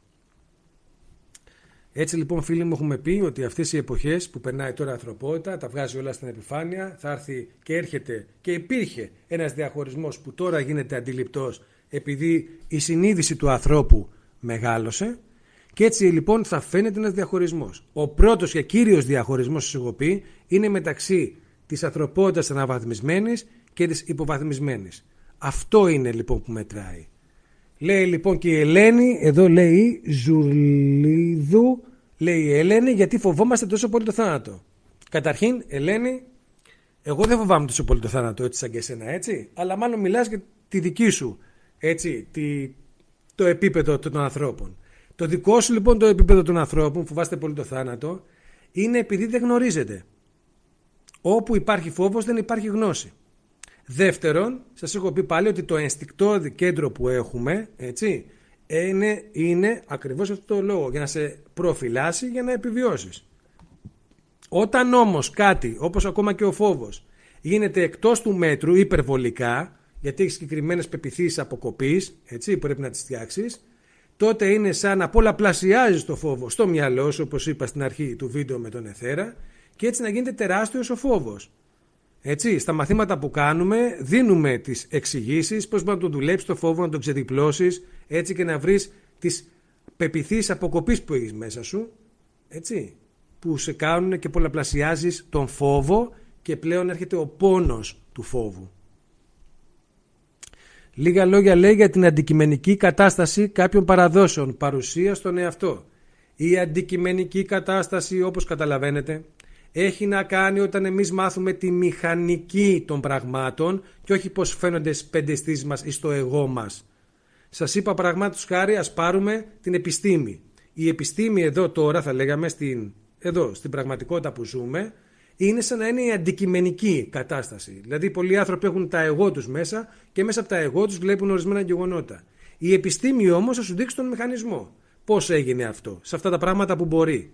Έτσι λοιπόν φίλοι μου έχουμε πει ότι αυτές οι εποχές που περνάει τώρα η ανθρωπότητα τα βγάζει όλα στην επιφάνεια, θα έρθει και έρχεται και υπήρχε ένας διαχωρισμός που τώρα γίνεται αντιληπτός επειδή η συνείδηση του ανθρώπου μεγάλωσε και έτσι λοιπόν θα φαίνεται ένας διαχωρισμός. Ο πρώτος και κύριος διαχωρισμός που πει είναι μεταξύ της ανθρωπότητας αναβαθμισμένης και της υποβαθμισμένης. Αυτό είναι λοιπόν που μετράει. Λέει λοιπόν και η Ελένη, εδώ λέει Ζουλίδου, λέει η Ελένη, γιατί φοβόμαστε τόσο πολύ το θάνατο. Καταρχήν, Ελένη, εγώ δεν φοβάμαι τόσο πολύ το θάνατο έτσι σαν και εσένα, έτσι. Αλλά μάλλον μιλάς για τη δική σου, έτσι, τη, το επίπεδο των ανθρώπων. Το δικό σου λοιπόν το επίπεδο των ανθρώπων, φοβάστε πολύ το θάνατο, είναι επειδή δεν γνωρίζετε. Όπου υπάρχει φόβος δεν υπάρχει γνώση. Δεύτερον, σας έχω πει πάλι ότι το ενστικτόδη κέντρο που έχουμε, έτσι, είναι, είναι ακριβώς αυτό το λόγο, για να σε προφυλάσει, για να επιβιώσεις. Όταν όμως κάτι, όπως ακόμα και ο φόβος, γίνεται εκτός του μέτρου υπερβολικά, γιατί έχεις συγκεκριμένες πεπιθήσεις αποκοπής, έτσι, πρέπει να τις φτιάξεις, τότε είναι σαν να πολλαπλασιάζεις το φόβο στο μυαλό σου, όπως είπα στην αρχή του βίντεο με τον Εθέρα, και έτσι να γίνεται τεράστιος ο φόβος. Έτσι, στα μαθήματα που κάνουμε, δίνουμε τις εξηγήσεις, πώς μπορεί να τον δουλέψεις το φόβο, να τον ξεδιπλώσεις, έτσι και να βρεις τις πεπιθήσει αποκοπής που έχεις μέσα σου. Έτσι, που σε κάνουν και πολλαπλασιάζεις τον φόβο και πλέον έρχεται ο πόνος του φόβου. Λίγα λόγια λέει για την αντικειμενική κατάσταση κάποιων παραδόσεων, παρουσία στον εαυτό. Η αντικειμενική κατάσταση όπως καταλαβαίνετε έχει να κάνει όταν εμείς μάθουμε τη μηχανική των πραγμάτων και όχι πως φαίνονται στις πεντεστήσεις μας ή στο εγώ μας. Σας είπα πραγμάτους χάρη ας πάρουμε την επιστήμη. Η επιστήμη εδώ τώρα θα λέγαμε στην, εδώ, στην πραγματικότητα που ζούμε είναι σαν να είναι η αντικειμενική κατάσταση. Δηλαδή πολλοί άνθρωποι έχουν τα εγώ τους μέσα και μέσα από τα εγώ τους βλέπουν ορισμένα γεγονότα. Η επιστήμη όμως θα σου δείξει τον μηχανισμό. Πώς έγινε αυτό, σε αυτά τα πράγματα που μπορεί.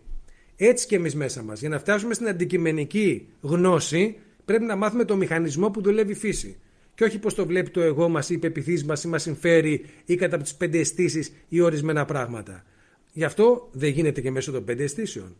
Έτσι και εμείς μέσα μας. Για να φτάσουμε στην αντικειμενική γνώση, πρέπει να μάθουμε το μηχανισμό που δουλεύει η φύση. Και όχι πώς το βλέπει το εγώ μας, η πεπιθής μας, ή μας συμφέρει, ή κατά τις πέντε αισθήσεις ή ορισμένα πράγματα. Γι' αυτό δεν γίνεται και μέσω των πέντε αισθήσεων.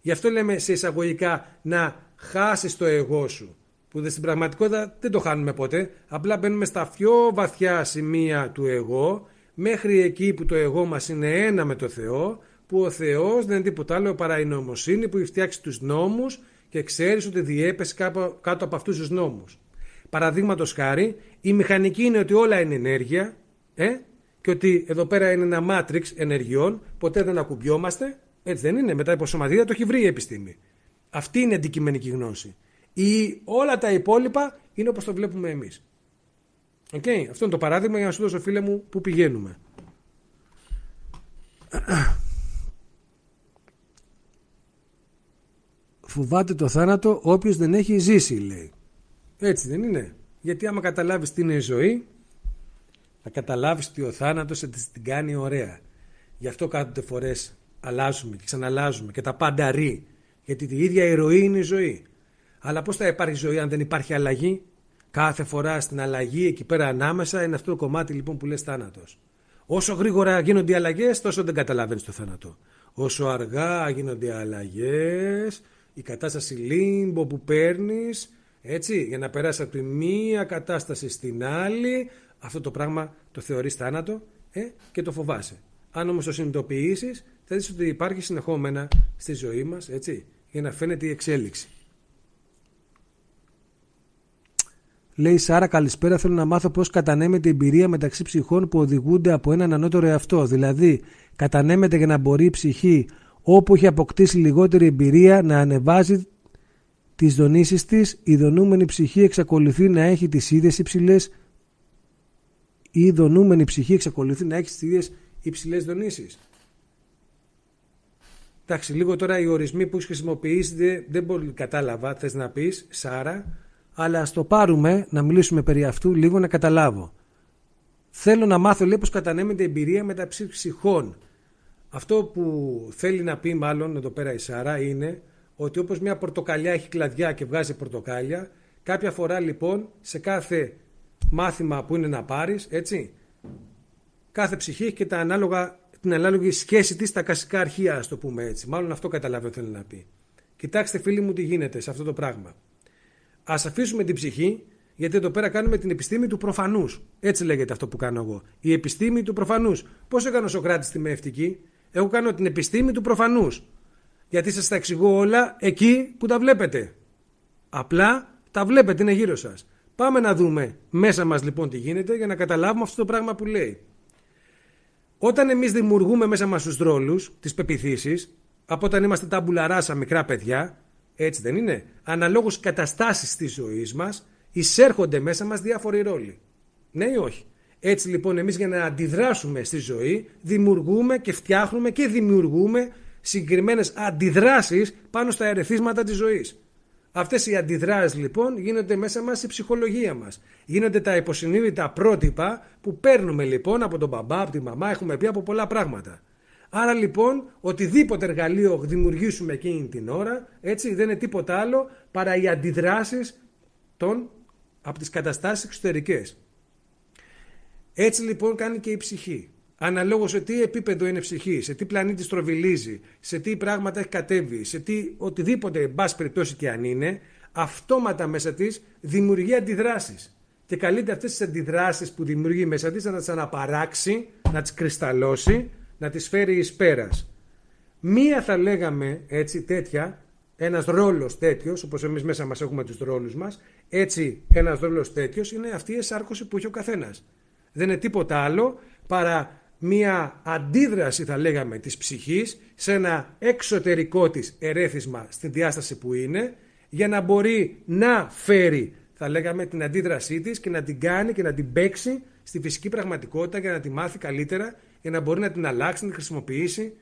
Γι' αυτό λέμε σε εισαγωγικά να χάσεις το εγώ σου. Που στην πραγματικότητα δεν το χάνουμε ποτέ. Απλά μπαίνουμε στα πιο βαθιά σημεία του εγώ, μέχρι εκεί που το εγώ μας είναι ένα με το Θεό που ο Θεός δεν είναι τίποτα άλλο παρά η νομοσύνη που έχει φτιάξει τους νόμους και ξέρεις ότι διέπεσε κάτω από αυτούς τους νόμους. Παραδείγματος χάρη, η μηχανική είναι ότι όλα είναι ενέργεια ε? και ότι εδώ πέρα είναι ένα μάτριξ ενεργειών, ποτέ δεν ακουμπιόμαστε, έτσι δεν είναι, μετά η υποσωματίδα το έχει βρει η επιστήμη. Αυτή είναι η αντικειμενική γνώση. Η, όλα τα υπόλοιπα είναι όπως το βλέπουμε εμείς. Okay. Αυτό είναι το παράδειγμα για να σου δώσω φίλε μου που πηγαίνουμε. φοβάται το θάνατο όποιος δεν έχει ζήσει λέει έτσι δεν είναι γιατί άμα καταλάβεις τι είναι η ζωή θα καταλάβεις ότι ο θάνατος θα την κάνει ωραία γι' αυτό κάθονται φορές αλλάζουμε και ξαναλάζουμε και τα πάντα ρί γιατί η ίδια η ροή είναι η ζωή αλλά πώς θα υπάρχει ζωή αν δεν υπάρχει αλλαγή κάθε φορά στην αλλαγή εκεί πέρα ανάμεσα είναι αυτό το κομμάτι λοιπόν που λες θάνατος Όσο γρήγορα γίνονται οι αλλαγές, τόσο δεν καταλαβαίνεις το θάνατο. Όσο αργά γίνονται οι αλλαγές, η κατάσταση λίμπο που παίρνεις έτσι, για να περάσει από τη μία κατάσταση στην άλλη αυτό το πράγμα το θεωρείς θάνατο ε, και το φοβάσαι. Αν όμως το συνειδητοποιήσεις, θα δεις ότι υπάρχει συνεχόμενα στη ζωή μας έτσι, για να φαίνεται η εξέλιξη. Λέει Σάρα, καλησπέρα. Θέλω να μάθω πώς κατανέμεται η εμπειρία μεταξύ ψυχών που οδηγούνται από έναν ανώτερο εαυτό. Δηλαδή, κατανέμεται για να μπορεί η ψυχή όπου έχει αποκτήσει λιγότερη εμπειρία να ανεβάζει τις δονήσεις της, η δονούμενη ψυχή εξακολουθεί να έχει τις ίδιες υψηλές η δονούμενη ψυχή εξακολουθεί να έχει τις ίδιες υψηλές δονήσεις. Εντάξει, λίγο τώρα οι ορισμοί που έχεις δεν, μπορεί πολύ κατάλαβα, θες να πεις, Σάρα, αλλά ας το πάρουμε, να μιλήσουμε περί αυτού, λίγο να καταλάβω. Θέλω να μάθω λίγο πως κατανέμεται εμπειρία μεταψύ ψυχών αυτό που θέλει να πει μάλλον εδώ πέρα η Σάρα είναι ότι όπως μια πορτοκαλιά έχει κλαδιά και βγάζει πορτοκάλια, κάποια φορά λοιπόν σε κάθε μάθημα που είναι να πάρεις, έτσι, κάθε ψυχή έχει και τα ανάλογα, την ανάλογη σχέση της στα κασικά αρχεία, ας το πούμε έτσι. Μάλλον αυτό καταλαβαίνω θέλει να πει. Κοιτάξτε φίλοι μου τι γίνεται σε αυτό το πράγμα. Ας αφήσουμε την ψυχή γιατί εδώ πέρα κάνουμε την επιστήμη του προφανούς, Έτσι λέγεται αυτό που κάνω εγώ. Η επιστήμη του προφανούς. Πώς έκανε ο Σοκράτης τη μεευτική, εγώ κάνω την επιστήμη του προφανούς, Γιατί σας τα εξηγώ όλα εκεί που τα βλέπετε. Απλά τα βλέπετε, είναι γύρω σας. Πάμε να δούμε μέσα μας λοιπόν τι γίνεται για να καταλάβουμε αυτό το πράγμα που λέει. Όταν εμείς δημιουργούμε μέσα μας τους ρόλους, τις πεπιθήσεις, από όταν είμαστε τα μπουλαράσα μικρά παιδιά, έτσι δεν είναι, αναλόγως καταστάσεις της ζωής μας, εισέρχονται μέσα μας διάφοροι ρόλοι. Ναι ή όχι. Έτσι λοιπόν εμείς για να αντιδράσουμε στη ζωή δημιουργούμε και φτιάχνουμε και δημιουργούμε συγκεκριμένες αντιδράσεις πάνω στα ερεθίσματα της ζωής. Αυτές οι αντιδράσεις λοιπόν γίνονται μέσα μας η ψυχολογία μας. Γίνονται τα υποσυνείδητα πρότυπα που παίρνουμε λοιπόν από τον μπαμπά, από τη μαμά, έχουμε πει από πολλά πράγματα. Άρα λοιπόν οτιδήποτε εργαλείο δημιουργήσουμε εκείνη την ώρα έτσι δεν είναι τίποτα άλλο παρά οι αντιδράσεις των, από τις καταστάσεις εξωτερικές. Έτσι λοιπόν κάνει και η ψυχή. Αναλόγως σε τι επίπεδο είναι ψυχή, σε τι πλανήτη στροβιλίζει, σε τι πράγματα έχει κατέβει, σε τι οτιδήποτε, εν πάση περιπτώσει και αν είναι, αυτόματα μέσα της δημιουργεί αντιδράσεις. Και καλείται αυτές τις αντιδράσεις που δημιουργεί μέσα της να τις αναπαράξει, να τις κρυσταλλώσει, να τις φέρει εις πέρας. Μία θα λέγαμε έτσι τέτοια, ένας ρόλος τέτοιος, όπως εμείς μέσα μας έχουμε τους ρόλους μας, έτσι ένας ρόλος τέτοιος είναι αυτή η εσάρκωση που έχει ο καθένας δεν είναι τίποτα άλλο παρά μία αντίδραση θα λέγαμε της ψυχής σε ένα εξωτερικό της ερέθισμα στην διάσταση που είναι για να μπορεί να φέρει θα λέγαμε την αντίδρασή της και να την κάνει και να την παίξει στη φυσική πραγματικότητα για να τη μάθει καλύτερα για να μπορεί να την αλλάξει, να την χρησιμοποιήσει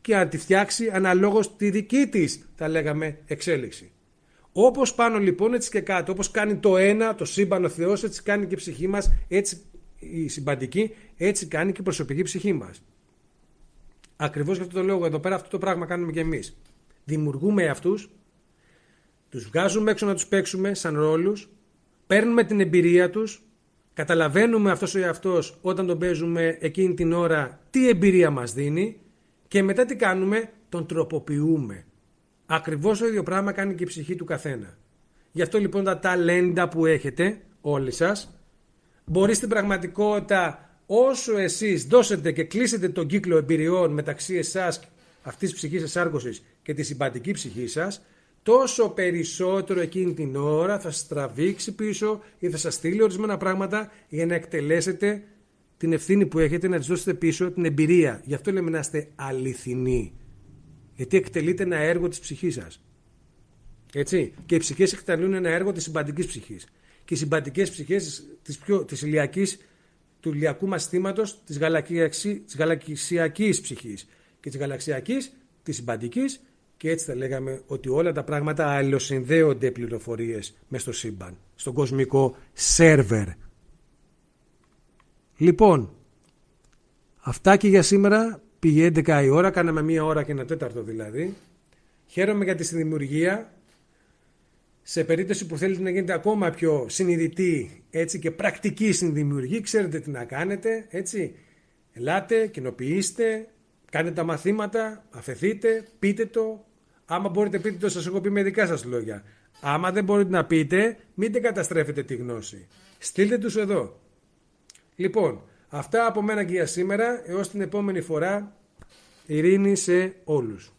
και να τη φτιάξει αναλόγως τη δική της θα λέγαμε εξέλιξη. Όπως πάνω λοιπόν έτσι και κάτω, όπως κάνει το ένα, το σύμπαν ο Θεός, έτσι κάνει και η ψυχή μας, έτσι η συμπαντική, έτσι κάνει και η προσωπική ψυχή μας. Ακριβώς γι' αυτό το λόγο εδώ πέρα αυτό το πράγμα κάνουμε και εμείς. Δημιουργούμε αυτού, τους βγάζουμε έξω να τους παίξουμε σαν ρόλους, παίρνουμε την εμπειρία τους, καταλαβαίνουμε αυτός ο εαυτός όταν τον παίζουμε εκείνη την ώρα τι εμπειρία μας δίνει και μετά τι κάνουμε, τον τροποποιούμε. Ακριβώς το ίδιο πράγμα κάνει και η ψυχή του καθένα. Γι' αυτό λοιπόν τα ταλέντα που έχετε όλοι σας μπορεί στην πραγματικότητα όσο εσείς δώσετε και κλείσετε τον κύκλο εμπειριών μεταξύ εσάς αυτής της ψυχής εσάρκωσης και τη συμπατική ψυχή σας, τόσο περισσότερο εκείνη την ώρα θα σας τραβήξει πίσω ή θα σας στείλει ορισμένα πράγματα για να εκτελέσετε την ευθύνη που έχετε να της δώσετε πίσω την εμπειρία. Γι' αυτό λέμε να είστε αληθινοί. Γιατί εκτελείτε ένα έργο της ψυχής σας. Έτσι. Και οι ψυχές εκτελούν ένα έργο της συμπαντικής ψυχής και οι ψυχέ, ψυχές της, πιο, ηλιακής, του ηλιακού μας θύματος, της της γαλαξιακής ψυχής και της γαλαξιακής, της συμπαντικής. και έτσι θα λέγαμε ότι όλα τα πράγματα αλληλοσυνδέονται πληροφορίες μες στο σύμπαν, στον κοσμικό σερβερ. Λοιπόν, αυτά και για σήμερα πήγε 11 η ώρα, κάναμε μία ώρα και ένα τέταρτο δηλαδή. Χαίρομαι για τη δημιουργία σε περίπτωση που θέλετε να γίνετε ακόμα πιο συνειδητοί έτσι, και πρακτικοί συνδημιουργοί, ξέρετε τι να κάνετε, έτσι. Ελάτε, κοινοποιήστε, κάνετε τα μαθήματα, αφαιθείτε, πείτε το. Άμα μπορείτε πείτε το, σας έχω πει με δικά σας λόγια. Άμα δεν μπορείτε να πείτε, μην την καταστρέφετε τη γνώση. Στείλτε τους εδώ. Λοιπόν, αυτά από μένα και για σήμερα. Έως την επόμενη φορά, ειρήνη σε όλους.